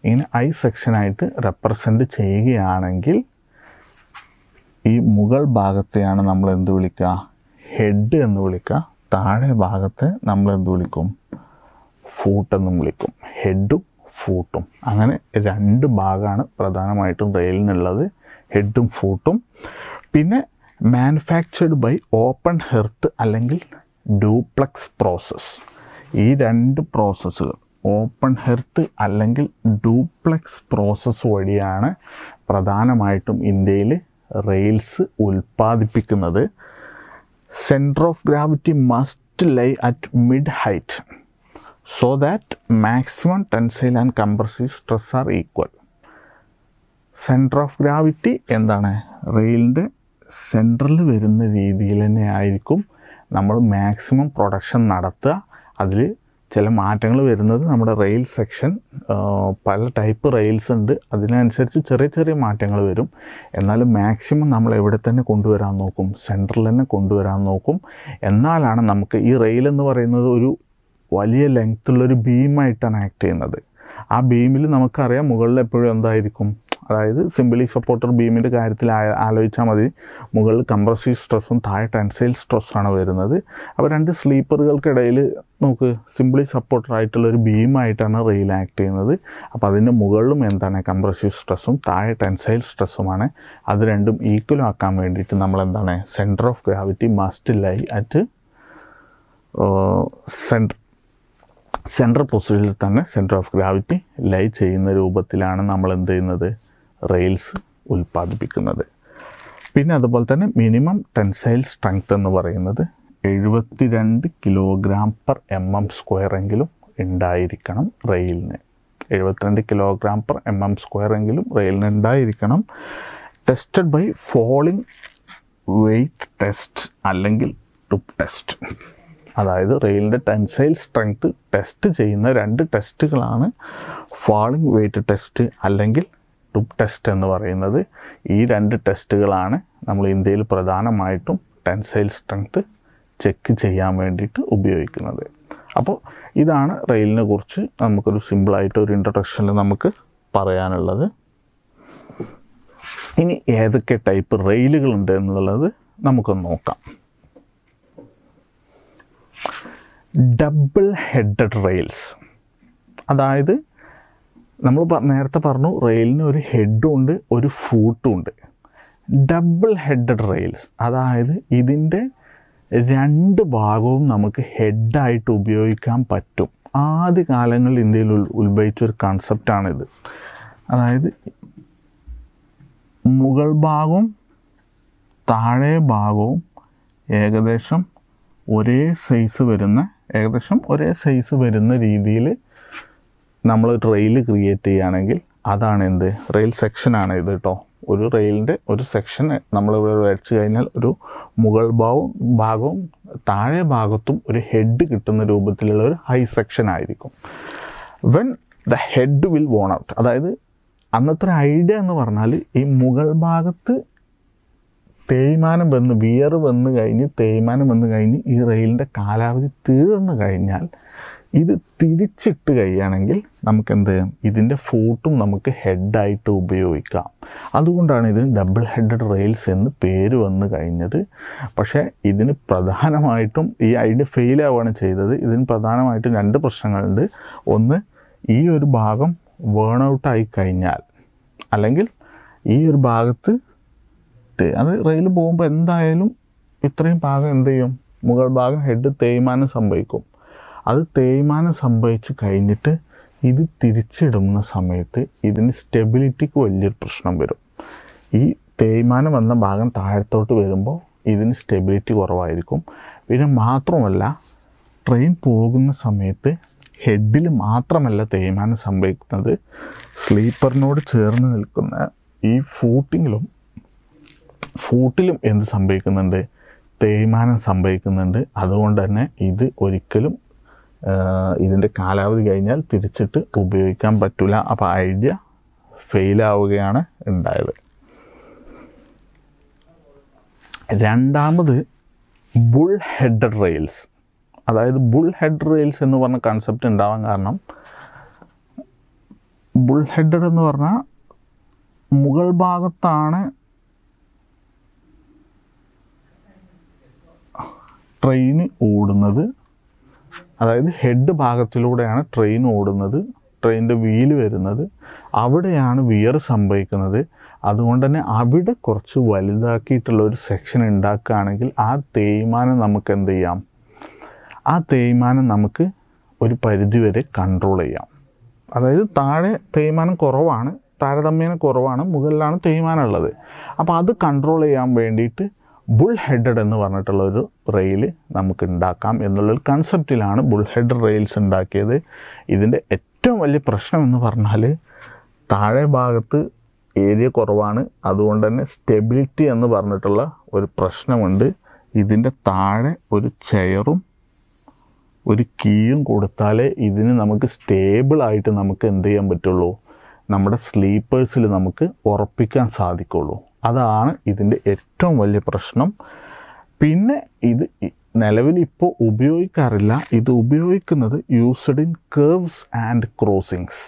ഇങ്ങനെ ഐ സെക്ഷനായിട്ട് റെപ്രസെൻ്റ് ചെയ്യുകയാണെങ്കിൽ ഈ മുകൾ ഭാഗത്തെയാണ് നമ്മൾ എന്ത് വിളിക്കുക ഹെഡ് എന്ന് വിളിക്കുക താഴെ ഭാഗത്തെ നമ്മൾ എന്ത് വിളിക്കും ഫൂട്ടെന്നും വിളിക്കും ഹെഡും ഫൂട്ടും അങ്ങനെ രണ്ട് ഭാഗമാണ് പ്രധാനമായിട്ടും റെയിലിനുള്ളത് ഹെഡും ഫൂട്ടും പിന്നെ മാനുഫാക്ചേർഡ് ബൈ ഓപ്പൺ ഹെർത്ത് അല്ലെങ്കിൽ ഡ്യൂപ്ലക്സ് പ്രോസസ്സ് ഈ രണ്ട് പ്രോസസ്സുകൾ ഓപ്പൺ ഹെർത്ത് അല്ലെങ്കിൽ ഡ്യൂപ്ലക്സ് പ്രോസസ്സ് വഴിയാണ് പ്രധാനമായിട്ടും ഇന്ത്യയിൽ റെയിൽസ് ഉൽപ്പാദിപ്പിക്കുന്നത് centre of gravity must lie at mid height so that maximum tensile and compressive stress are equal centre of gravity എന്താണ് റെയിലിൻ്റെ സെൻട്രലിൽ വരുന്ന രീതിയിൽ തന്നെ ആയിരിക്കും നമ്മൾ മാക്സിമം പ്രൊഡക്ഷൻ നടത്തുക അതിൽ ചില മാറ്റങ്ങൾ വരുന്നത് നമ്മുടെ റെയിൽ സെക്ഷൻ പല ടൈപ്പ് റെയിൽസ് ഉണ്ട് അതിനനുസരിച്ച് ചെറിയ ചെറിയ മാറ്റങ്ങൾ വരും എന്നാലും മാക്സിമം നമ്മൾ എവിടെ തന്നെ കൊണ്ടുവരാൻ നോക്കും സെൻട്രിൽ തന്നെ കൊണ്ടുവരാൻ നോക്കും എന്നാലാണ് നമുക്ക് ഈ റെയിൽ എന്ന് പറയുന്നത് ഒരു വലിയ ലെങ്ത്തുള്ളൊരു ബീമായിട്ടാണ് ആക്ട് ചെയ്യുന്നത് ആ ബീമിൽ നമുക്കറിയാം മുകളിൽ എപ്പോഴും എന്തായിരിക്കും അതായത് സിമ്പിളി സപ്പോർട്ടർ ബീമിൻ്റെ കാര്യത്തിൽ ആലോചിച്ചാൽ മതി മുകളിൽ കംപ്രസീവ് സ്ട്രെസ്സും താഴെ ടെൻസൈൽ സ്ട്രെസ്സാണ് വരുന്നത് അപ്പോൾ രണ്ട് സ്ലീപ്പറുകൾക്കിടയിൽ നമുക്ക് ആയിട്ടുള്ള ഒരു ബീമായിട്ടാണ് റെയിൽ ആക്ട് ചെയ്യുന്നത് അപ്പോൾ അതിൻ്റെ മുകളിലും എന്താണ് കംപ്രസീവ് സ്ട്രെസ്സും താഴെ ടെൻസൈൽ സ്ട്രെസ്സുമാണ് അത് രണ്ടും ഈക്വൽ ആക്കാൻ വേണ്ടിയിട്ട് നമ്മൾ എന്താണ് centre of gravity must lie at centre central പൊസിഷനിൽ തന്നെ സെൻറ്റർ ഓഫ് ഗ്രാവിറ്റി ലൈ ചെയ്യുന്ന രൂപത്തിലാണ് നമ്മൾ എന്ത് ചെയ്യുന്നത് റെയിൽസ് ഉൽപ്പാദിപ്പിക്കുന്നത് പിന്നെ അതുപോലെ തന്നെ മിനിമം ടെൻസൈൽ സ്ട്രെങ്ത് എന്ന് പറയുന്നത് രണ്ട് കിലോഗ്രാം പെർ എം എം സ്ക്വയറെങ്കിലും ഉണ്ടായിരിക്കണം റെയിലിന് എഴുപത്തിരണ്ട് കിലോഗ്രാം പെർ എം എം സ്ക്വയറെങ്കിലും റെയിലിന് ഉണ്ടായിരിക്കണം tested by falling weight test അല്ലെങ്കിൽ ടുപ്പ് ടെസ്റ്റ് അതായത് റെയിലിൻ്റെ ടെൻസൈൽ സ്ട്രെങ്ത് ടെസ്റ്റ് ചെയ്യുന്ന രണ്ട് ടെസ്റ്റുകളാണ് ഫാളിംഗ് വെയ്റ്റ് ടെസ്റ്റ് അല്ലെങ്കിൽ ടുപ് ടെസ്റ്റ് എന്ന് പറയുന്നത് ഈ രണ്ട് ടെസ്റ്റുകളാണ് നമ്മൾ ഇന്ത്യയിൽ പ്രധാനമായിട്ടും ടെൻസൈൽ സ്ട്രെങ്ത്ത് ചെക്ക് ചെയ്യാൻ വേണ്ടിയിട്ട് ഉപയോഗിക്കുന്നത് അപ്പോൾ ഇതാണ് റെയിലിനെ കുറിച്ച് നമുക്കൊരു സിമ്പിളായിട്ട് ഒരു ഇൻട്രൊഡക്ഷനിൽ നമുക്ക് പറയാനുള്ളത് ഇനി ഏതൊക്കെ ടൈപ്പ് റെയിലുകളുണ്ട് എന്നുള്ളത് നമുക്കൊന്ന് നോക്കാം ഡബിൾ ഹെഡഡ് റെയിൽസ് അതായത് നമ്മൾ നേരത്തെ പറഞ്ഞു റെയിലിന് ഒരു ഹെഡും ഉണ്ട് ഒരു ഫൂട്ടും ഉണ്ട് ഡബിൾ ഹെഡഡ് റെയിൽസ് അതായത് ഇതിൻ്റെ രണ്ട് ഭാഗവും നമുക്ക് ഹെഡായിട്ട് ഉപയോഗിക്കാൻ പറ്റും ആദ്യ കാലങ്ങളിൽ ഇന്ത്യയിൽ ഉത്ഭവിച്ചൊരു കൺസെപ്റ്റാണിത് അതായത് മുകൾ ഭാഗവും താഴെ ഭാഗവും ഏകദേശം ഒരേ സൈസ് വരുന്ന ഏകദേശം ഒരേ സൈസ് വരുന്ന രീതിയിൽ നമ്മൾ റെയിൽ ക്രിയേറ്റ് ചെയ്യുകയാണെങ്കിൽ അതാണ് എന്ത് റെയിൽ സെക്ഷനാണ് ഇത് കേട്ടോ ഒരു റെയിലിൻ്റെ ഒരു സെക്ഷൻ നമ്മളിവിടെ വരച്ച് കഴിഞ്ഞാൽ ഒരു മുകൾ ഭാഗവും ഭാഗവും താഴെ ഭാഗത്തും ഒരു ഹെഡ് കിട്ടുന്ന രൂപത്തിലുള്ള ഒരു ഹൈ സെക്ഷൻ ആയിരിക്കും when the head will worn out അതായത് അന്നത്തെ ഒരു ഐഡിയ എന്ന് പറഞ്ഞാൽ ഈ മുകൾ ഭാഗത്ത് തേയ്മാനം വന്ന് വിയർ വന്ന് കഴിഞ്ഞ് തേയ്മാനം വന്ന് കഴിഞ്ഞ് ഈ റെയിലിൻ്റെ കാലാവധി തീർന്നു കഴിഞ്ഞാൽ ഇത് തിരിച്ചിട്ട് കഴിയുകയാണെങ്കിൽ നമുക്ക് എന്ത് ചെയ്യാം ഇതിൻ്റെ ഫോട്ടും നമുക്ക് ഹെഡായിട്ട് ഉപയോഗിക്കാം അതുകൊണ്ടാണ് ഇതിന് ഡബിൾ ഹെഡഡ് റെയിൽസ് എന്ന് പേര് വന്ന് കഴിഞ്ഞത് പക്ഷേ ഇതിന് പ്രധാനമായിട്ടും ഈ ഐഡിയ ഫെയിൽ ആവുകയാണ് ചെയ്തത് ഇതിന് പ്രധാനമായിട്ടും രണ്ട് പ്രശ്നങ്ങളുണ്ട് ഒന്ന് ഈ ഒരു ഭാഗം വേൺ ഔട്ടായി കഴിഞ്ഞാൽ അല്ലെങ്കിൽ ഈ ഒരു ഭാഗത്ത് അത് റെയിൽ പോകുമ്പോൾ എന്തായാലും ഇത്രയും ഭാഗം എന്ത് ചെയ്യും മുകൾ ഭാഗം ഹെഡ് തേയ്മാനം സംഭവിക്കും അത് തേയ്മാനം സംഭവിച്ചു കഴിഞ്ഞിട്ട് ഇത് തിരിച്ചിടുന്ന സമയത്ത് ഇതിന് സ്റ്റെബിലിറ്റിക്ക് വലിയൊരു പ്രശ്നം വരും ഈ തേയ്മാനം വന്ന ഭാഗം താഴത്തോട്ട് വരുമ്പോൾ ഇതിന് സ്റ്റെബിലിറ്റി കുറവായിരിക്കും പിന്നെ മാത്രമല്ല ട്രെയിൻ പോകുന്ന സമയത്ത് ഹെഡിൽ മാത്രമല്ല തേയ്മാനം സംഭവിക്കുന്നത് സ്ലീപ്പറിനോട് ചേർന്ന് നിൽക്കുന്ന ഈ ഫൂട്ടിങ്ങിലും ഫൂട്ടിലും എന്ത് സംഭവിക്കുന്നുണ്ട് തേയ്മാനം സംഭവിക്കുന്നുണ്ട് അതുകൊണ്ട് തന്നെ ഇത് ഒരിക്കലും ഇതിൻ്റെ കാലാവധി കഴിഞ്ഞാൽ തിരിച്ചിട്ട് ഉപയോഗിക്കാൻ പറ്റില്ല അപ്പോൾ ഐഡിയ ഫെയിലാവുകയാണ് ഉണ്ടായത് രണ്ടാമത് ബുൾ ഹെഡ് റെയിൽസ് അതായത് ബുൾ ഹെഡ് റെയിൽസ് എന്ന് പറഞ്ഞ കൺസെപ്റ്റ് ഉണ്ടാവാൻ കാരണം ബുൾ ഹെഡഡ് എന്ന് പറഞ്ഞാൽ മുകൾ ഭാഗത്താണ് ട്രെയിൻ ഓടുന്നത് അതായത് ഹെഡ് ഭാഗത്തിലൂടെയാണ് ട്രെയിൻ ഓടുന്നത് ട്രെയിനിൻ്റെ വീൽ വരുന്നത് അവിടെയാണ് വിയർ സംഭവിക്കുന്നത് അതുകൊണ്ട് തന്നെ അവിടെ കുറച്ച് വലുതാക്കിയിട്ടുള്ള ഒരു സെക്ഷൻ ഉണ്ടാക്കുകയാണെങ്കിൽ ആ തേയ്മാനം നമുക്ക് എന്ത് ചെയ്യാം ആ തേയ്മാനം നമുക്ക് ഒരു പരിധിവരെ കൺട്രോൾ ചെയ്യാം അതായത് താഴെ തേയ്മാനം കുറവാണ് താരതമ്യേന കുറവാണ് മുകളിലാണ് തേയ്മാനം ഉള്ളത് അപ്പോൾ അത് കൺട്രോൾ ചെയ്യാൻ വേണ്ടിയിട്ട് ബുൾ ഹെഡഡ് എന്ന് പറഞ്ഞിട്ടുള്ള ഒരു റെയിൽ നമുക്ക് ഉണ്ടാക്കാം എന്നുള്ളൊരു കൺസെപ്റ്റിലാണ് ബുൾ ഹെഡ് റെയിൽസ് ഉണ്ടാക്കിയത് ഇതിൻ്റെ ഏറ്റവും വലിയ പ്രശ്നം എന്ന് പറഞ്ഞാൽ താഴെ ഭാഗത്ത് ഏരിയ കുറവാണ് അതുകൊണ്ട് തന്നെ സ്റ്റെബിലിറ്റി എന്ന് പറഞ്ഞിട്ടുള്ള ഒരു പ്രശ്നമുണ്ട് ഇതിൻ്റെ താഴെ ഒരു ചെയറും ഒരു കീയും കൊടുത്താലേ ഇതിന് നമുക്ക് സ്റ്റേബിളായിട്ട് നമുക്ക് എന്ത് ചെയ്യാൻ പറ്റുള്ളൂ നമ്മുടെ സ്ലീപ്പേഴ്സിൽ നമുക്ക് ഉറപ്പിക്കാൻ സാധിക്കുള്ളൂ അതാണ് ഇതിൻ്റെ ഏറ്റവും വലിയ പ്രശ്നം പിന്നെ ഇത് നിലവിൽ ഇപ്പോൾ ഉപയോഗിക്കാറില്ല ഇത് ഉപയോഗിക്കുന്നത് used in curves and crossings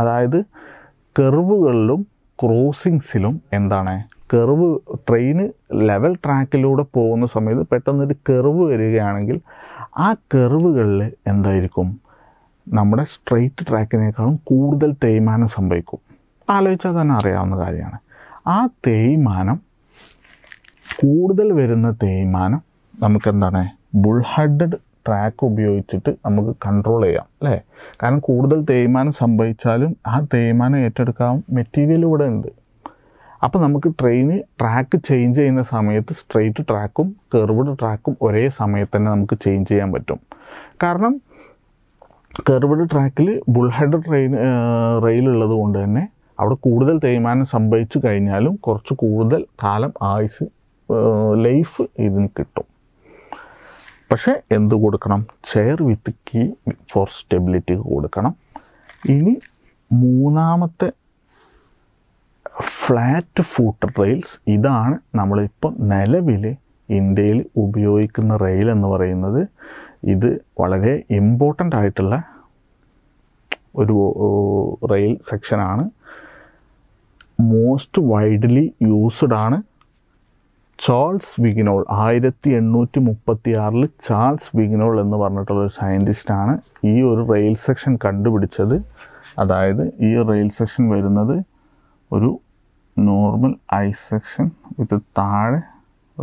അതായത് കെർവുകളിലും ക്രോസിങ്സിലും എന്താണ് കെർവ് ട്രെയിന് ലെവൽ ട്രാക്കിലൂടെ പോകുന്ന സമയത്ത് പെട്ടെന്നൊരു കെർവ് വരികയാണെങ്കിൽ ആ കെർവുകളിൽ എന്തായിരിക്കും നമ്മുടെ സ്ട്രെയിറ്റ് ട്രാക്കിനേക്കാളും കൂടുതൽ തേയ്മാനം സംഭവിക്കും ആലോചിച്ചാൽ തന്നെ അറിയാവുന്ന കാര്യമാണ് ആ തേയ്മാനം കൂടുതൽ വരുന്ന തേയ്മാനം നമുക്കെന്താണ് ബുൾ ട്രാക്ക് ഉപയോഗിച്ചിട്ട് നമുക്ക് കൺട്രോൾ ചെയ്യാം അല്ലേ കാരണം കൂടുതൽ തേയ്മാനം സംഭവിച്ചാലും ആ തേയ്മാനം ഏറ്റെടുക്കാൻ മെറ്റീരിയൽ ഇവിടെ ഉണ്ട് അപ്പോൾ നമുക്ക് ട്രെയിന് ട്രാക്ക് ചേഞ്ച് ചെയ്യുന്ന സമയത്ത് സ്ട്രെയിറ്റ് ട്രാക്കും കെർവ്ഡ് ട്രാക്കും ഒരേ സമയത്ത് തന്നെ നമുക്ക് ചേഞ്ച് ചെയ്യാൻ പറ്റും കാരണം കർവഡ് ട്രാക്കിൽ ബുൾ ഹെഡ് ട്രെയിൻ റെയിലുള്ളത് കൊണ്ട് തന്നെ അവിടെ കൂടുതൽ തേയ്മാനം സംഭവിച്ചു കഴിഞ്ഞാലും കുറച്ച് കൂടുതൽ കാലം ആയുസ് ലൈഫ് ഇതിന് കിട്ടും പക്ഷേ എന്ത് കൊടുക്കണം chair with key for stability കൊടുക്കണം ഇനി മൂന്നാമത്തെ ഫ്ലാറ്റ് ഫൂട്ട് റെയിൽസ് ഇതാണ് നമ്മളിപ്പോൾ നിലവിൽ ഇന്ത്യയിൽ ഉപയോഗിക്കുന്ന റെയിൽ എന്ന് പറയുന്നത് ഇത് വളരെ ഇമ്പോർട്ടൻ്റ് ആയിട്ടുള്ള ഒരു റെയിൽ സെക്ഷനാണ് മോസ്റ്റ് വൈഡ്ലി യൂസ്ഡ് ആണ് ചാൾസ് വിഗ്നോൾ ആയിരത്തി എണ്ണൂറ്റി മുപ്പത്തി ആറിൽ ചാൾസ് വിഗ്നോൾ എന്ന് പറഞ്ഞിട്ടുള്ള ഒരു സയൻറ്റിസ്റ്റാണ് ഈ ഒരു റെയിൽ സെക്ഷൻ കണ്ടുപിടിച്ചത് അതായത് ഈ റെയിൽ സെക്ഷൻ വരുന്നത് ഒരു നോർമൽ ഐ സെക്ഷൻ ഇത് താഴെ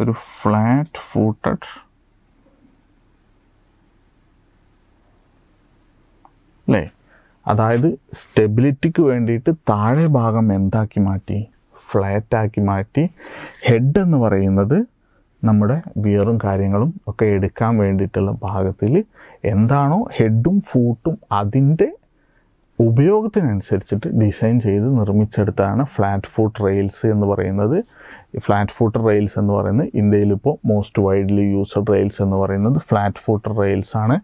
ഒരു ഫ്ലാറ്റ് ഫൂട്ടഡ് അല്ലേ അതായത് സ്റ്റെബിലിറ്റിക്ക് വേണ്ടിയിട്ട് താഴെ ഭാഗം എന്താക്കി മാറ്റി ഫ്ലാറ്റാക്കി മാറ്റി ഹെഡ് എന്ന് പറയുന്നത് നമ്മുടെ വിയറും കാര്യങ്ങളും ഒക്കെ എടുക്കാൻ വേണ്ടിയിട്ടുള്ള ഭാഗത്തിൽ എന്താണോ ഹെഡും ഫൂട്ടും അതിൻ്റെ ഉപയോഗത്തിനനുസരിച്ചിട്ട് ഡിസൈൻ ചെയ്ത് നിർമ്മിച്ചെടുത്താണ് ഫ്ലാറ്റ് ഫുട്ട് റെയിൽസ് എന്ന് പറയുന്നത് ഫ്ലാറ്റ് ഫൂട്ടർ റെയിൽസ് എന്ന് പറയുന്നത് ഇന്ത്യയിൽ ഇപ്പോൾ മോസ്റ്റ് വൈഡ്ലി യൂസ്ഡ് റെയിൽസ് എന്ന് പറയുന്നത് ഫ്ലാറ്റ് ഫൂട്ടർ റെയിൽസ് ആണ്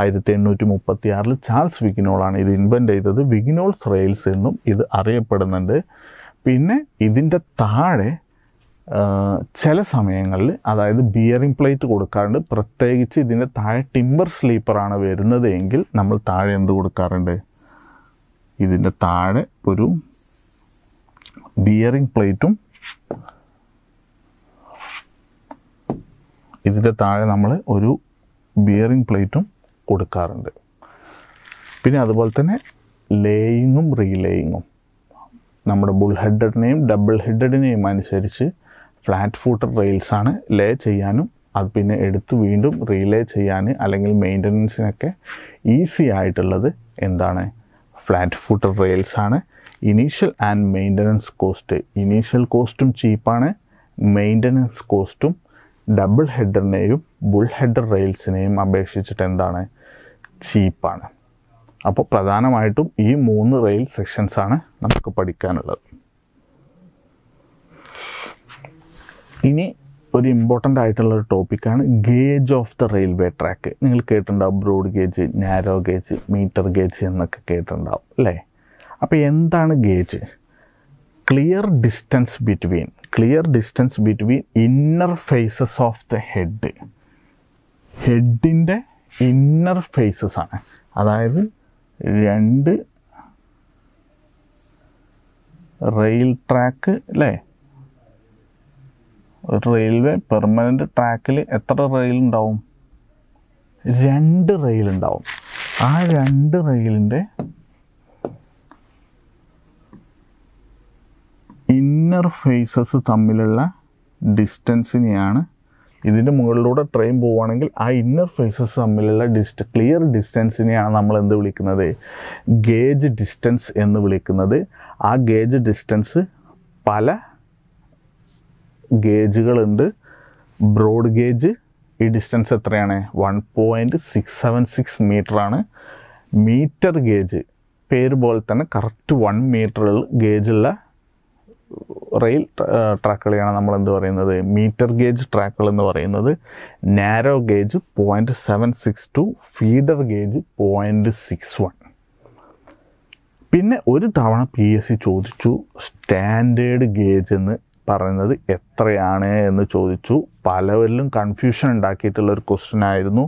ആയിരത്തി എണ്ണൂറ്റി മുപ്പത്തി ആറിൽ ചാൾസ് വിഗ്നോളാണ് ഇത് ഇൻവെൻറ്റ് ചെയ്തത് വിഗ്നോൾസ് റെയിൽസ് എന്നും ഇത് അറിയപ്പെടുന്നുണ്ട് പിന്നെ ഇതിൻ്റെ താഴെ ചില സമയങ്ങളിൽ അതായത് ബിയറിംഗ് പ്ലേറ്റ് കൊടുക്കാറുണ്ട് പ്രത്യേകിച്ച് ഇതിൻ്റെ താഴെ ടിമ്പർ സ്ലീപ്പറാണ് വരുന്നത് എങ്കിൽ നമ്മൾ താഴെ എന്ത് കൊടുക്കാറുണ്ട് ഇതിൻ്റെ താഴെ ഒരു ബിയറിംഗ് പ്ലേറ്റും ഇതിൻ്റെ താഴെ നമ്മൾ ഒരു ബിയറിംഗ് പ്ലേറ്റും കൊടുക്കാറുണ്ട് പിന്നെ അതുപോലെ തന്നെ ലേയിങ്ങും റീലേയിങ്ങും നമ്മുടെ ബുൾ ഹെഡിനെയും ഡബിൾ ഹെഡിനെയും അനുസരിച്ച് ഫ്ലാറ്റ് ഫൂട്ടർ റെയിൽസാണ് ലേ ചെയ്യാനും അത് പിന്നെ എടുത്ത് വീണ്ടും റീലേ ചെയ്യാൻ അല്ലെങ്കിൽ മെയിൻ്റനൻസിനൊക്കെ ഈസി ആയിട്ടുള്ളത് എന്താണ് ഫ്ലാറ്റ് ഫൂട്ടർ റെയിൽസാണ് initial and maintenance cost initial കോസ്റ്റും ചീപ്പാണ് മെയിൻ്റനൻസ് കോസ്റ്റും ഡബിൾ ഹെഡറിനെയും ബുൾ ഹെഡർ റെയിൽസിനെയും അപേക്ഷിച്ചിട്ട് എന്താണ് ചീപ്പാണ് അപ്പോൾ പ്രധാനമായിട്ടും ഈ മൂന്ന് റെയിൽ സെക്ഷൻസാണ് നമുക്ക് പഠിക്കാനുള്ളത് ഇനി ഒരു ഇമ്പോർട്ടൻ്റ് ആയിട്ടുള്ള ഒരു ടോപ്പിക്കാണ് gauge of the railway track നിങ്ങൾ കേട്ടിട്ടുണ്ടാവും broad gauge narrow gauge metre gauge എന്നൊക്കെ കേട്ടിട്ടുണ്ടാവും അല്ലേ അപ്പോൾ എന്താണ് gauge clear distance between clear distance between inner faces of the head ഹെഡിൻ്റെ ഇന്നർ ഫേസസ് ആണ് അതായത് രണ്ട് റെയിൽ ട്രാക്ക് അല്ലേ ഒരു റെയിൽവേ പെർമനൻ്റ് ട്രാക്കിൽ എത്ര റെയിൽ ഉണ്ടാവും രണ്ട് റെയിൽ ഉണ്ടാവും ആ രണ്ട് റെയിലിൻ്റെ ഇന്നർ ഫേസസ് തമ്മിലുള്ള ഡിസ്റ്റൻസിനെയാണ് ഇതിൻ്റെ മുകളിലൂടെ ട്രെയിൻ പോവുകയാണെങ്കിൽ ആ ഇന്നർ ഫേസസ് തമ്മിലുള്ള ഡിസ്റ്റ ക്ലിയർ ഡിസ്റ്റൻസിനെയാണ് നമ്മൾ എന്ത് വിളിക്കുന്നത് ഗേജ് ഡിസ്റ്റൻസ് എന്ന് വിളിക്കുന്നത് ആ ഗേജ് ഡിസ്റ്റൻസ് പല ഗേജുകളുണ്ട് ബ്രോഡ് ഗേജ് ഈ ഡിസ്റ്റൻസ് എത്രയാണ് one point six seven six മീറ്ററാണ് മീറ്റർ ഗേജ് പേര് പോലെ തന്നെ കറക്റ്റ് വൺ മീറ്ററിൽ ഗേജുള്ള റെയിൽ ട്രാക്കുകളെയാണ് നമ്മൾ എന്ത് പറയുന്നത് മീറ്റർ ഗേജ് ട്രാക്കുകൾ എന്ന് പറയുന്നത് narrow gauge point seven six two feeder gauge point six one പിന്നെ ഒരു തവണ പി എസ് സി ചോദിച്ചു സ്റ്റാൻഡേർഡ് ഗേജ് എന്ന് പറയുന്നത് എത്രയാണ് എന്ന് ചോദിച്ചു പലവരിലും കൺഫ്യൂഷൻ ഉണ്ടാക്കിയിട്ടുള്ള ഒരു ക്വസ്റ്റ്യൻ ആയിരുന്നു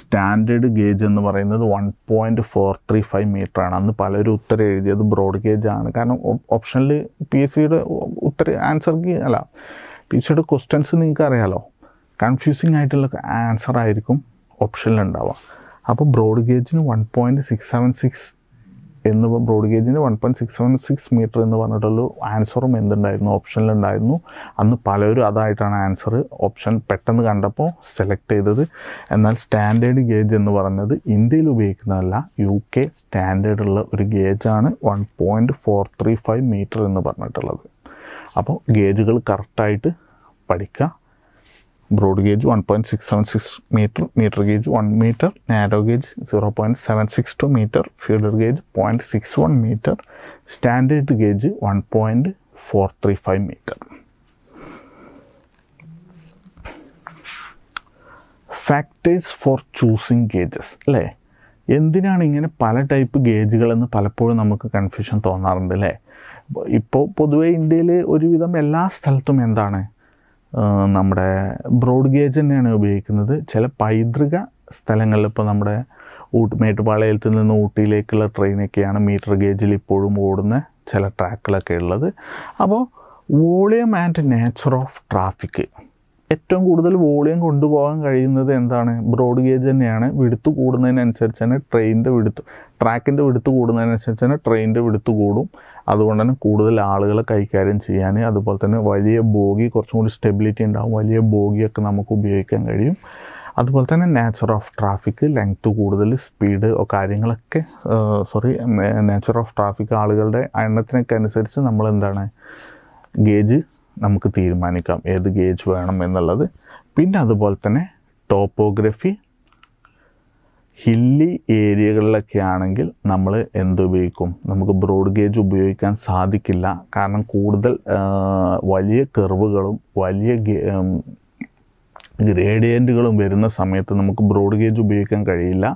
സ്റ്റാൻഡേർഡ് ഗേജ് എന്ന് പറയുന്നത് one point four three five metre ആണ് അന്ന് പലരും ഉത്തരം എഴുതിയത് ബ്രോഡ് ഗേജ് ആണ് കാരണം ഓപ്ഷനിൽ പി എസ് സിയുടെ ഉത്തര ആൻസർ അല്ല പി എസ് സിയുടെ ക്വസ്റ്റ്യൻസ് നിങ്ങൾക്ക് അറിയാലോ കൺഫ്യൂസിങ് ആയിട്ടുള്ള ആൻസർ ആയിരിക്കും ഓപ്ഷനിലുണ്ടാവുക അപ്പോൾ ബ്രോഡ് ഗേജിന് one point six seven six എന്ന് ബ്രോഡ് ഗേജിന് one point six seven six metre എന്ന് പറഞ്ഞിട്ടുള്ള ആൻസറും എന്തുണ്ടായിരുന്നു ഓപ്ഷനിലുണ്ടായിരുന്നു അന്ന് പലരും അതായിട്ടാണ് ആൻസർ ഓപ്ഷൻ പെട്ടെന്ന് കണ്ടപ്പോൾ സെലക്ട് ചെയ്തത് എന്നാൽ സ്റ്റാൻഡേർഡ് ഗേജ് എന്ന് പറഞ്ഞത് ഇന്ത്യയിൽ ഉപയോഗിക്കുന്നതല്ല യു കെ സ്റ്റാൻഡേർഡ് ഉള്ള ഒരു ഗേജാണ് one point four three five metre എന്ന് പറഞ്ഞിട്ടുള്ളത് അപ്പോൾ ഗേജുകൾ കറക്റ്റായിട്ട് പഠിക്കുക broad gauge one point six seven six metre metre gauge one metre narrow gauge zero point seven six two metre feeder gauge point six one metre standard gauge one point four three five metre factors for choosing gauges അല്ലേ എന്തിനാണ് ഇങ്ങനെ പല type ഗേജുകളെന്ന് പലപ്പോഴും നമുക്ക് confusion തോന്നാറുണ്ട് അല്ലേ ഇപ്പോൾ പൊതുവേ ഇന്ത്യയിൽ ഒരുവിധം എല്ലാ സ്ഥലത്തും എന്താണ് നമ്മുടെ ബ്രോഡ് ഗേജ് തന്നെയാണ് ഉപയോഗിക്കുന്നത് ചില പൈതൃക സ്ഥലങ്ങളിൽ ഇപ്പോൾ നമ്മുടെ ഊട്ടി മേട്ടുപാളയത്തിൽ നിന്ന് ഊട്ടിയിലേക്കുള്ള ട്രെയിനൊക്കെയാണ് മീറ്റർ ഗേജിൽ ഇപ്പോഴും ഓടുന്ന ചില ട്രാക്കുകളൊക്കെ ഉള്ളത് അപ്പോൾ volume and nature of traffic ഏറ്റവും കൂടുതൽ വോളിയം കൊണ്ടുപോകാൻ കഴിയുന്നത് എന്താണ് ബ്രോഡ് ഗേജ് തന്നെയാണ് വിടുത്ത് കൂടുന്നതിനനുസരിച്ച് തന്നെ ട്രെയിനിൻ്റെ വിടുത്ത് ട്രാക്കിൻ്റെ വിടുത്ത് കൂടുന്നതിനനുസരിച്ച് തന്നെ ട്രെയിനിൻ്റെ വിടുത്ത് കൂടും അതുകൊണ്ട് തന്നെ കൂടുതൽ ആളുകളെ കൈകാര്യം ചെയ്യാൻ അതുപോലെ തന്നെ വലിയ ബോഗി കുറച്ചും കൂടി സ്റ്റെബിലിറ്റി ഉണ്ടാകും വലിയ ബോഗിയൊക്കെ നമുക്ക് ഉപയോഗിക്കാൻ കഴിയും അതുപോലെ തന്നെ നാച്ചർ ഓഫ് ട്രാഫിക് ലെങ്ത്ത് കൂടുതൽ സ്പീഡ് കാര്യങ്ങളൊക്കെ സോറി നാച്ചർ ഓഫ് ട്രാഫിക് ആളുകളുടെ എണ്ണത്തിനൊക്കെ അനുസരിച്ച് നമ്മൾ എന്താണ് ഗേജ് നമുക്ക് തീരുമാനിക്കാം ഏത് ഗേജ് വേണം എന്നുള്ളത് പിന്നെ അതുപോലെ തന്നെ ടോപ്പോഗ്രഫി ഹില്ലി ഏരിയകളിലൊക്കെ ആണെങ്കിൽ നമ്മൾ എന്തുപയോഗിക്കും നമുക്ക് ബ്രോഡ് ഗേജ് ഉപയോഗിക്കാൻ സാധിക്കില്ല കാരണം കൂടുതൽ വലിയ കെർവുകളും വലിയ ഗ്രേഡിയൻറ്റുകളും വരുന്ന സമയത്ത് നമുക്ക് ബ്രോഡ് ഗേജ് ഉപയോഗിക്കാൻ കഴിയില്ല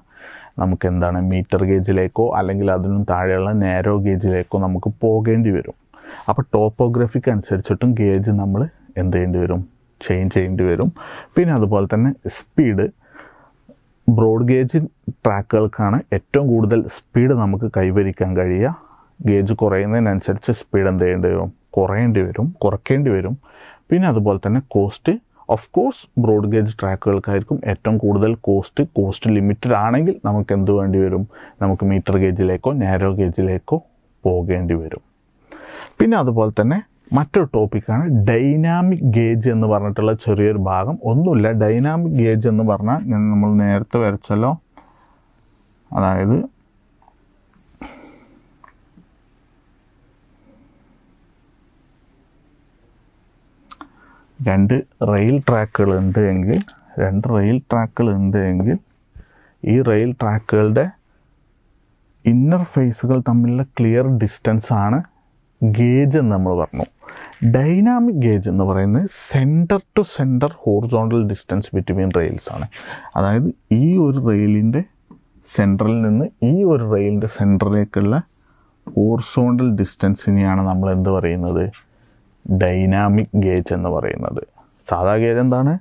നമുക്ക് എന്താണ് മീറ്റർ ഗേജിലേക്കോ അല്ലെങ്കിൽ അതിനും താഴെയുള്ള നാരോ ഗേജിലേക്കോ നമുക്ക് പോകേണ്ടി വരും അപ്പോൾ ടോപ്പോഗ്രഫിക്ക് അനുസരിച്ചിട്ടും ഗേജ് നമ്മൾ എന്ത് ചെയ്യേണ്ടി വരും ചേഞ്ച് ചെയ്യേണ്ടി വരും പിന്നെ അതുപോലെ തന്നെ സ്പീഡ് ബ്രോഡ് ഗേജ് ട്രാക്കുകൾക്കാണ് ഏറ്റവും കൂടുതൽ സ്പീഡ് നമുക്ക് കൈവരിക്കാൻ കഴിയുക ഗേജ് കുറയുന്നതിനനുസരിച്ച് സ്പീഡ് എന്ത് ചെയ്യേണ്ടി വരും കുറയേണ്ടി വരും കുറയ്ക്കേണ്ടി വരും പിന്നെ അതുപോലെ തന്നെ cost of course broad gauge ട്രാക്കുകൾക്കായിരിക്കും ഏറ്റവും കൂടുതൽ കോസ്റ്റ് കോസ്റ്റ് ലിമിറ്റഡ് ആണെങ്കിൽ നമുക്ക് എന്ത് വേണ്ടി വരും നമുക്ക് മീറ്റർ ഗേജിലേക്കോ നാരോ ഗേജിലേക്കോ പോകേണ്ടി വരും പിന്നെ അതുപോലെ തന്നെ മറ്റൊരു ടോപ്പിക്കാണ് ഡൈനാമിക് ഗേജ് എന്ന് പറഞ്ഞിട്ടുള്ള ചെറിയൊരു ഭാഗം ഒന്നുമില്ല ഡൈനാമിക് ഗേജ് എന്ന് പറഞ്ഞാൽ ഞാൻ നമ്മൾ നേരത്തെ വരച്ചല്ലോ അതായത് രണ്ട് റെയിൽ ട്രാക്കുകൾ ഉണ്ട് എങ്കിൽ രണ്ട് റെയിൽ ട്രാക്കുകൾ ഉണ്ട് എങ്കിൽ ഈ റെയിൽ ട്രാക്കുകളുടെ ഇന്നർ ഫേസുകൾ തമ്മിലുള്ള ക്ലിയർ ഡിസ്റ്റൻസ് ആണ് ഗേജ് എന്ന് നമ്മൾ പറഞ്ഞു ഡൈനാമിക് ഗേജ് എന്ന് പറയുന്നത് centre to centre horizontal distance between rails ആണ് അതായത് ഈ ഒരു റെയിലിൻ്റെ സെൻറ്ററിൽ നിന്ന് ഈ ഒരു റെയിലിൻ്റെ സെൻറ്ററിലേക്കുള്ള ഹോറിസോണ്ടൽ ഡിസ്റ്റൻസിനെയാണ് നമ്മൾ എന്ത് പറയുന്നത് ഡൈനാമിക് ഗേജ് എന്ന് പറയുന്നത് സാധാ ഗേജ് എന്താണ്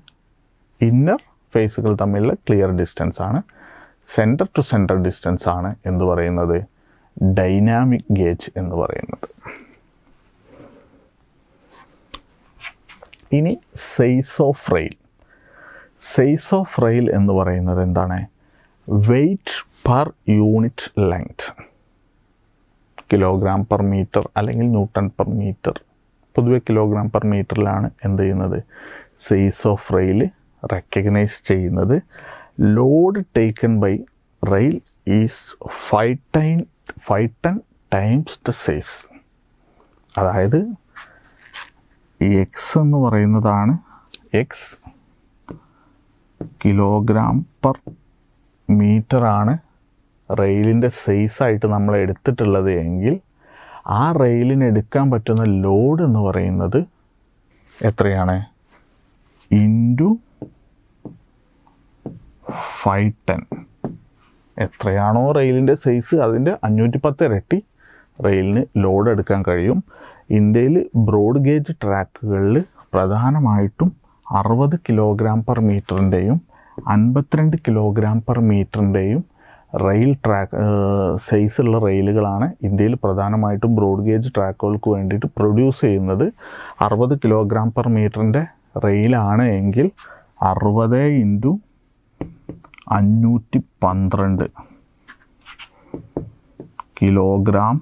ഇന്നർ ഫേസുകൾ തമ്മിലുള്ള ക്ലിയർ ഡിസ്റ്റൻസ് ആണ് സെൻറ്റർ ടു സെൻറ്റർ ഡിസ്റ്റൻസ് ആണ് എന്ന് പറയുന്നത് ഡൈനാമിക് ഗേജ് എന്ന് പറയുന്നത് ഇനി സെയ്സോഫ്രെയിൽ സെയ്സോഫ്രെയിൽ എന്ന് പറയുന്നത് എന്താണ് weight per unit length kilogram per metre അല്ലെങ്കിൽ ന്യൂട്ടൺ പെർ മീറ്റർ പൊതുവെ കിലോഗ്രാം പെർ മീറ്ററിലാണ് എന്ത് ചെയ്യുന്നത് ഓഫ് റെയിൽ റെക്കഗ്നൈസ് ചെയ്യുന്നത് load taken by rail is five ടൈൻ five ton times the size അതായത് എക്സ് എന്ന് പറയുന്നതാണ് എക്സ് കിലോഗ്രാം പെർ മീറ്ററാണ് റെയിലിൻ്റെ സൈസായിട്ട് നമ്മൾ എടുത്തിട്ടുള്ളത് എങ്കിൽ ആ റെയിലിന് എടുക്കാൻ പറ്റുന്ന ലോഡ് എന്ന് പറയുന്നത് എത്രയാണ് ഇൻറ്റു ഫൈവ് ടെൻ എത്രയാണോ റെയിലിൻ്റെ സൈസ് അതിൻ്റെ അഞ്ഞൂറ്റി പത്ത് ഇരട്ടി റെയിലിന് ലോഡ് എടുക്കാൻ കഴിയും ഇന്ത്യയിൽ ബ്രോഡ് ഗേജ് ട്രാക്കുകളിൽ പ്രധാനമായിട്ടും അറുപത് കിലോഗ്രാം പെർ മീറ്ററിൻ്റെയും അൻപത്തിരണ്ട് കിലോഗ്രാം പെർ മീറ്ററിൻ്റെയും റെയിൽ ട്രാക്ക് സൈസുള്ള റെയിലുകളാണ് ഇന്ത്യയിൽ പ്രധാനമായിട്ടും ബ്രോഡ് ഗേജ് ട്രാക്കുകൾക്ക് വേണ്ടിയിട്ട് പ്രൊഡ്യൂസ് ചെയ്യുന്നത് അറുപത് കിലോഗ്രാം പെർ മീറ്ററിൻ്റെ റെയിലാണ് എങ്കിൽ അറുപത് ഇൻറ്റു അഞ്ഞൂറ്റി പന്ത്രണ്ട് കിലോഗ്രാം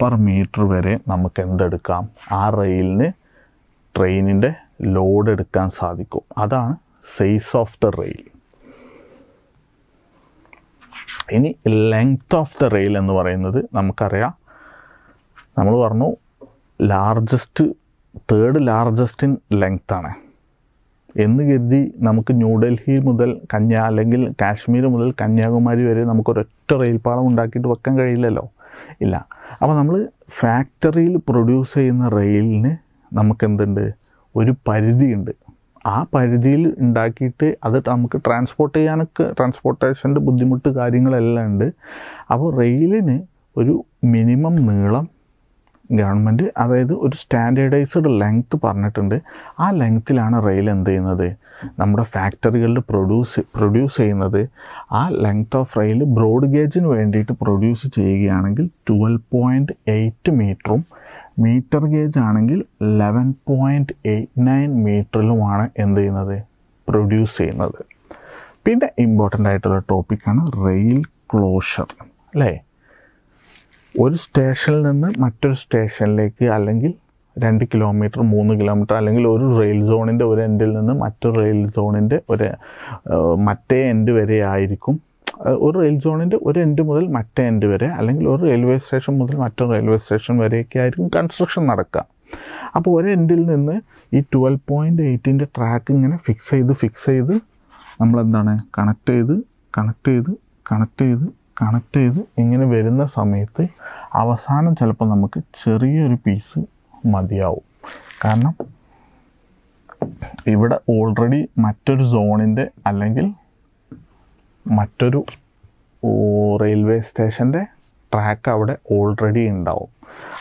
പെർ മീറ്റർ വരെ നമുക്ക് എന്തെടുക്കാം ആ റെയിലിന് ട്രെയിനിൻ്റെ ലോഡ് എടുക്കാൻ സാധിക്കും അതാണ് സൈസ് ഓഫ് ദ റെയിൽ ഇനി ലെങ്ത് ഓഫ് ദ റെയിൽ എന്ന് പറയുന്നത് നമുക്കറിയാം നമ്മൾ പറഞ്ഞു largest third largest in length ആണ് എന്ന് കരുതി നമുക്ക് ന്യൂഡൽഹി മുതൽ കന്യാ അല്ലെങ്കിൽ കാശ്മീർ മുതൽ കന്യാകുമാരി വരെ നമുക്ക് റെയിൽപ്പാളം റെയിൽ ഉണ്ടാക്കിയിട്ട് വെക്കാൻ കഴിയില്ലല്ലോ ഇല്ല അപ്പോൾ നമ്മൾ ഫാക്ടറിയിൽ പ്രൊഡ്യൂസ് ചെയ്യുന്ന റെയിലിന് നമുക്കെന്തുണ്ട് ഒരു പരിധിയുണ്ട് ആ പരിധിയിൽ ഉണ്ടാക്കിയിട്ട് അത് നമുക്ക് ട്രാൻസ്പോർട്ട് ചെയ്യാനൊക്കെ ട്രാൻസ്പോർട്ടേഷൻ്റെ ബുദ്ധിമുട്ട് കാര്യങ്ങളെല്ലാം ഉണ്ട് അപ്പോൾ റെയിലിന് ഒരു മിനിമം നീളം ഗവൺമെൻറ് അതായത് ഒരു സ്റ്റാൻഡേർഡൈസ്ഡ് ലെങ്ത്ത് പറഞ്ഞിട്ടുണ്ട് ആ ലെങ്ത്തിലാണ് റെയിൽ എന്ത് ചെയ്യുന്നത് നമ്മുടെ ഫാക്ടറികളിൽ പ്രൊഡ്യൂസ് പ്രൊഡ്യൂസ് ചെയ്യുന്നത് ആ ലെങ്ത് ഓഫ് റെയിൽ ബ്രോഡ് ഗേജിന് വേണ്ടിയിട്ട് പ്രൊഡ്യൂസ് ചെയ്യുകയാണെങ്കിൽ ട്വൽവ് പോയിൻറ്റ് എയ്റ്റ് മീറ്ററും മീറ്റർ ഗേജ് ആണെങ്കിൽ ലെവൻ പോയിൻറ്റ് എയ്റ്റ് നയൻ മീറ്ററിലുമാണ് എന്ത് ചെയ്യുന്നത് പ്രൊഡ്യൂസ് ചെയ്യുന്നത് പിന്നെ ഇമ്പോർട്ടൻ്റ് ആയിട്ടുള്ള ടോപ്പിക്കാണ് റെയിൽ ക്ലോഷർ അല്ലേ ഒരു സ്റ്റേഷനിൽ നിന്ന് മറ്റൊരു സ്റ്റേഷനിലേക്ക് അല്ലെങ്കിൽ രണ്ട് കിലോമീറ്റർ മൂന്ന് കിലോമീറ്റർ അല്ലെങ്കിൽ ഒരു റെയിൽ സോണിൻ്റെ ഒരു എൻഡിൽ നിന്ന് മറ്റൊരു റെയിൽ സോണിൻ്റെ ഒരു മറ്റേ എൻഡ് വരെ ആയിരിക്കും ഒരു റെയിൽ സോണിൻ്റെ ഒരു എൻഡ് മുതൽ മറ്റേ എൻഡ് വരെ അല്ലെങ്കിൽ ഒരു റെയിൽവേ സ്റ്റേഷൻ മുതൽ മറ്റൊരു റെയിൽവേ സ്റ്റേഷൻ വരെയൊക്കെ ആയിരിക്കും കൺസ്ട്രക്ഷൻ നടക്കുക അപ്പോൾ ഒരു എൻഡിൽ നിന്ന് ഈ ട്വൽവ് പോയിൻ്റ് എയ്റ്റിൻ്റെ ട്രാക്ക് ഇങ്ങനെ ഫിക്സ് ചെയ്ത് ഫിക്സ് ചെയ്ത് നമ്മളെന്താണ് കണക്ട് ചെയ്ത് കണക്ട് ചെയ്ത് കണക്ട് ചെയ്ത് കണക്ട് ചെയ്ത് ഇങ്ങനെ വരുന്ന സമയത്ത് അവസാനം ചിലപ്പോൾ നമുക്ക് ചെറിയൊരു പീസ് മതിയാവും കാരണം ഇവിടെ ഓൾറെഡി മറ്റൊരു സോണിൻ്റെ അല്ലെങ്കിൽ മറ്റൊരു റെയിൽവേ സ്റ്റേഷൻ്റെ ട്രാക്ക് അവിടെ ഓൾറെഡി ഉണ്ടാവും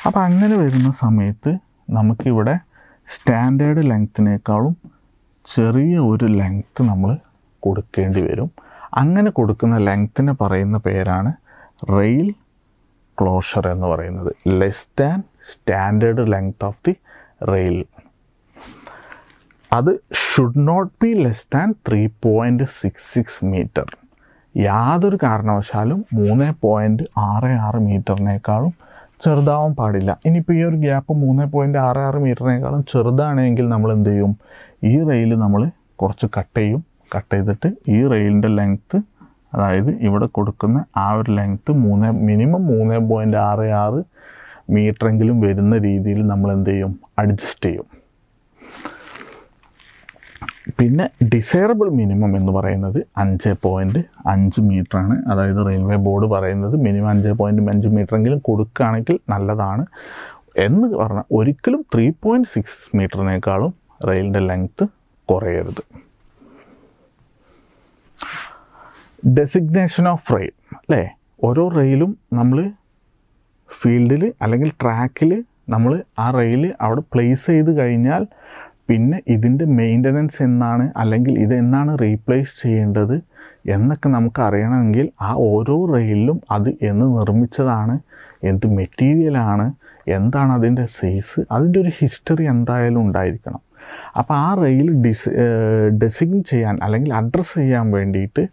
അപ്പോൾ അങ്ങനെ വരുന്ന സമയത്ത് നമുക്കിവിടെ സ്റ്റാൻഡേർഡ് ലെങ്ത്തിനേക്കാളും ചെറിയ ഒരു ലെങ്ത്ത് നമ്മൾ കൊടുക്കേണ്ടി വരും അങ്ങനെ കൊടുക്കുന്ന ലെങ്ത്തിനെ പറയുന്ന പേരാണ് റെയിൽ ക്ലോഷർ എന്ന് പറയുന്നത് less than standard length of the rail അത് should not be less than three point six six metre യാതൊരു കാരണവശാലും മൂന്ന് പോയിൻറ്റ് ആറ് ആറ് മീറ്ററിനേക്കാളും ചെറുതാവാൻ പാടില്ല ഇനിയിപ്പോൾ ഈ ഒരു ഗ്യാപ്പ് മൂന്ന് പോയിൻറ്റ് ആറ് ആറ് മീറ്ററിനേക്കാളും ചെറുതാണെങ്കിൽ നമ്മൾ എന്ത് ചെയ്യും ഈ റെയിൽ നമ്മൾ കുറച്ച് കട്ട് ചെയ്യും കട്ട് ചെയ്തിട്ട് ഈ റെയിലിൻ്റെ ലെങ്ത്ത് അതായത് ഇവിടെ കൊടുക്കുന്ന ആ ഒരു ലെങ്ത്ത് മൂന്ന് മിനിമം മൂന്ന് പോയിൻറ്റ് ആറ് ആറ് മീറ്ററെങ്കിലും വരുന്ന രീതിയിൽ നമ്മൾ എന്ത് ചെയ്യും അഡ്ജസ്റ്റ് ചെയ്യും പിന്നെ ഡിസൈറബിൾ മിനിമം എന്ന് പറയുന്നത് അഞ്ച് പോയിൻറ്റ് അഞ്ച് മീറ്ററാണ് അതായത് റെയിൽവേ ബോർഡ് പറയുന്നത് മിനിമം അഞ്ച് പോയിൻ്റ് അഞ്ച് മീറ്ററെങ്കിലും കൊടുക്കുകയാണെങ്കിൽ നല്ലതാണ് എന്ന് പറഞ്ഞാൽ ഒരിക്കലും ത്രീ പോയിൻറ്റ് സിക്സ് മീറ്ററിനേക്കാളും റെയിലിൻ്റെ ലെങ്ത്ത് കുറയരുത് ഡെസിഗ്നേഷൻ ഓഫ് റെയിൽ അല്ലേ ഓരോ റെയിലും നമ്മൾ ഫീൽഡിൽ അല്ലെങ്കിൽ ട്രാക്കിൽ നമ്മൾ ആ റെയിൽ അവിടെ പ്ലേസ് ചെയ്ത് കഴിഞ്ഞാൽ പിന്നെ ഇതിൻ്റെ മെയിൻ്റനൻസ് എന്നാണ് അല്ലെങ്കിൽ ഇത് എന്നാണ് റീപ്ലേസ് ചെയ്യേണ്ടത് എന്നൊക്കെ നമുക്ക് അറിയണമെങ്കിൽ ആ ഓരോ റെയിലും അത് എന്ന് നിർമ്മിച്ചതാണ് എന്ത് മെറ്റീരിയലാണ് എന്താണ് അതിൻ്റെ സൈസ് അതിൻ്റെ ഒരു ഹിസ്റ്ററി എന്തായാലും ഉണ്ടായിരിക്കണം അപ്പോൾ ആ റെയിൽ ഡിസ് ഡെസിഗ് ചെയ്യാൻ അല്ലെങ്കിൽ അഡ്രസ്സ് ചെയ്യാൻ വേണ്ടിയിട്ട്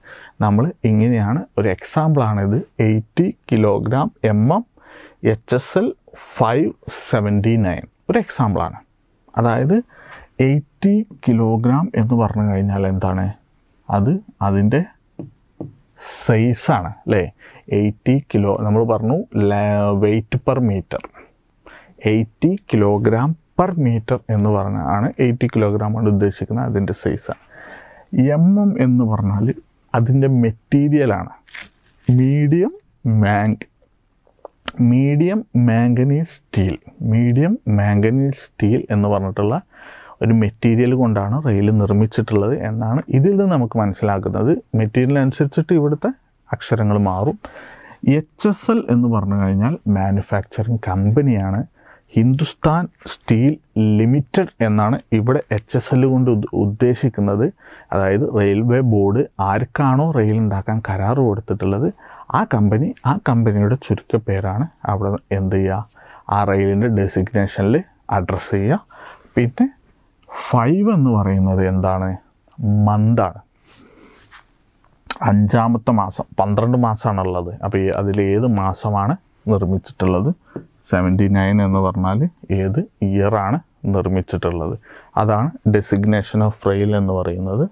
നമ്മൾ ഇങ്ങനെയാണ് ഒരു എക്സാമ്പിളാണിത് eighty kilogram M M H S L five seventy nine ഒരു എക്സാമ്പിളാണ് അതായത് എയ്റ്റി കിലോഗ്രാം എന്ന് പറഞ്ഞു കഴിഞ്ഞാൽ എന്താണ് അത് അതിൻ്റെ സൈസാണ് അല്ലേ എയ്റ്റി കിലോ നമ്മൾ പറഞ്ഞു weight per metre eighty kilogram per metre എന്ന് പറഞ്ഞാൽ ആണ് എയ്റ്റി കൊണ്ട് ഉദ്ദേശിക്കുന്നത് അതിൻ്റെ സൈസാണ് എം എം എന്ന് പറഞ്ഞാൽ അതിൻ്റെ മെറ്റീരിയലാണ് മീഡിയം മാങ് medium manganese steel medium manganese steel എന്ന് പറഞ്ഞിട്ടുള്ള ഒരു മെറ്റീരിയൽ കൊണ്ടാണ് റെയിൽ നിർമ്മിച്ചിട്ടുള്ളത് എന്നാണ് ഇതിൽ നിന്ന് നമുക്ക് മനസ്സിലാക്കുന്നത് മെറ്റീരിയൽ അനുസരിച്ചിട്ട് ഇവിടുത്തെ അക്ഷരങ്ങൾ മാറും എച്ച് എസ് എൽ എന്ന് പറഞ്ഞു കഴിഞ്ഞാൽ മാനുഫാക്ചറിങ് കമ്പനിയാണ് ഹിന്ദുസ്ഥാൻ സ്റ്റീൽ ലിമിറ്റഡ് എന്നാണ് ഇവിടെ എച്ച് എസ് എൽ കൊണ്ട് ഉദ്ദേശിക്കുന്നത് അതായത് റെയിൽവേ ബോർഡ് ആർക്കാണോ റെയിൽ ഉണ്ടാക്കാൻ കരാർ കൊടുത്തിട്ടുള്ളത് ആ കമ്പനി ആ കമ്പനിയുടെ ചുരുക്കപ്പേരാണ് അവിടെ എന്ത് ചെയ്യുക ആ റെയിലിൻ്റെ ഡെസിഗ്നേഷനിൽ അഡ്രസ്സ് ചെയ്യുക പിന്നെ ഫൈവ് എന്ന് പറയുന്നത് എന്താണ് മന്താണ് അഞ്ചാമത്തെ മാസം പന്ത്രണ്ട് മാസമാണുള്ളത് അപ്പോൾ ഈ അതിൽ ഏത് മാസമാണ് നിർമ്മിച്ചിട്ടുള്ളത് സെവൻറ്റി നയൻ എന്ന് പറഞ്ഞാൽ ഏത് ഇയറാണ് നിർമ്മിച്ചിട്ടുള്ളത് അതാണ് ഡെസിഗ്നേഷൻ ഓഫ് റെയിൽ എന്ന് പറയുന്നത്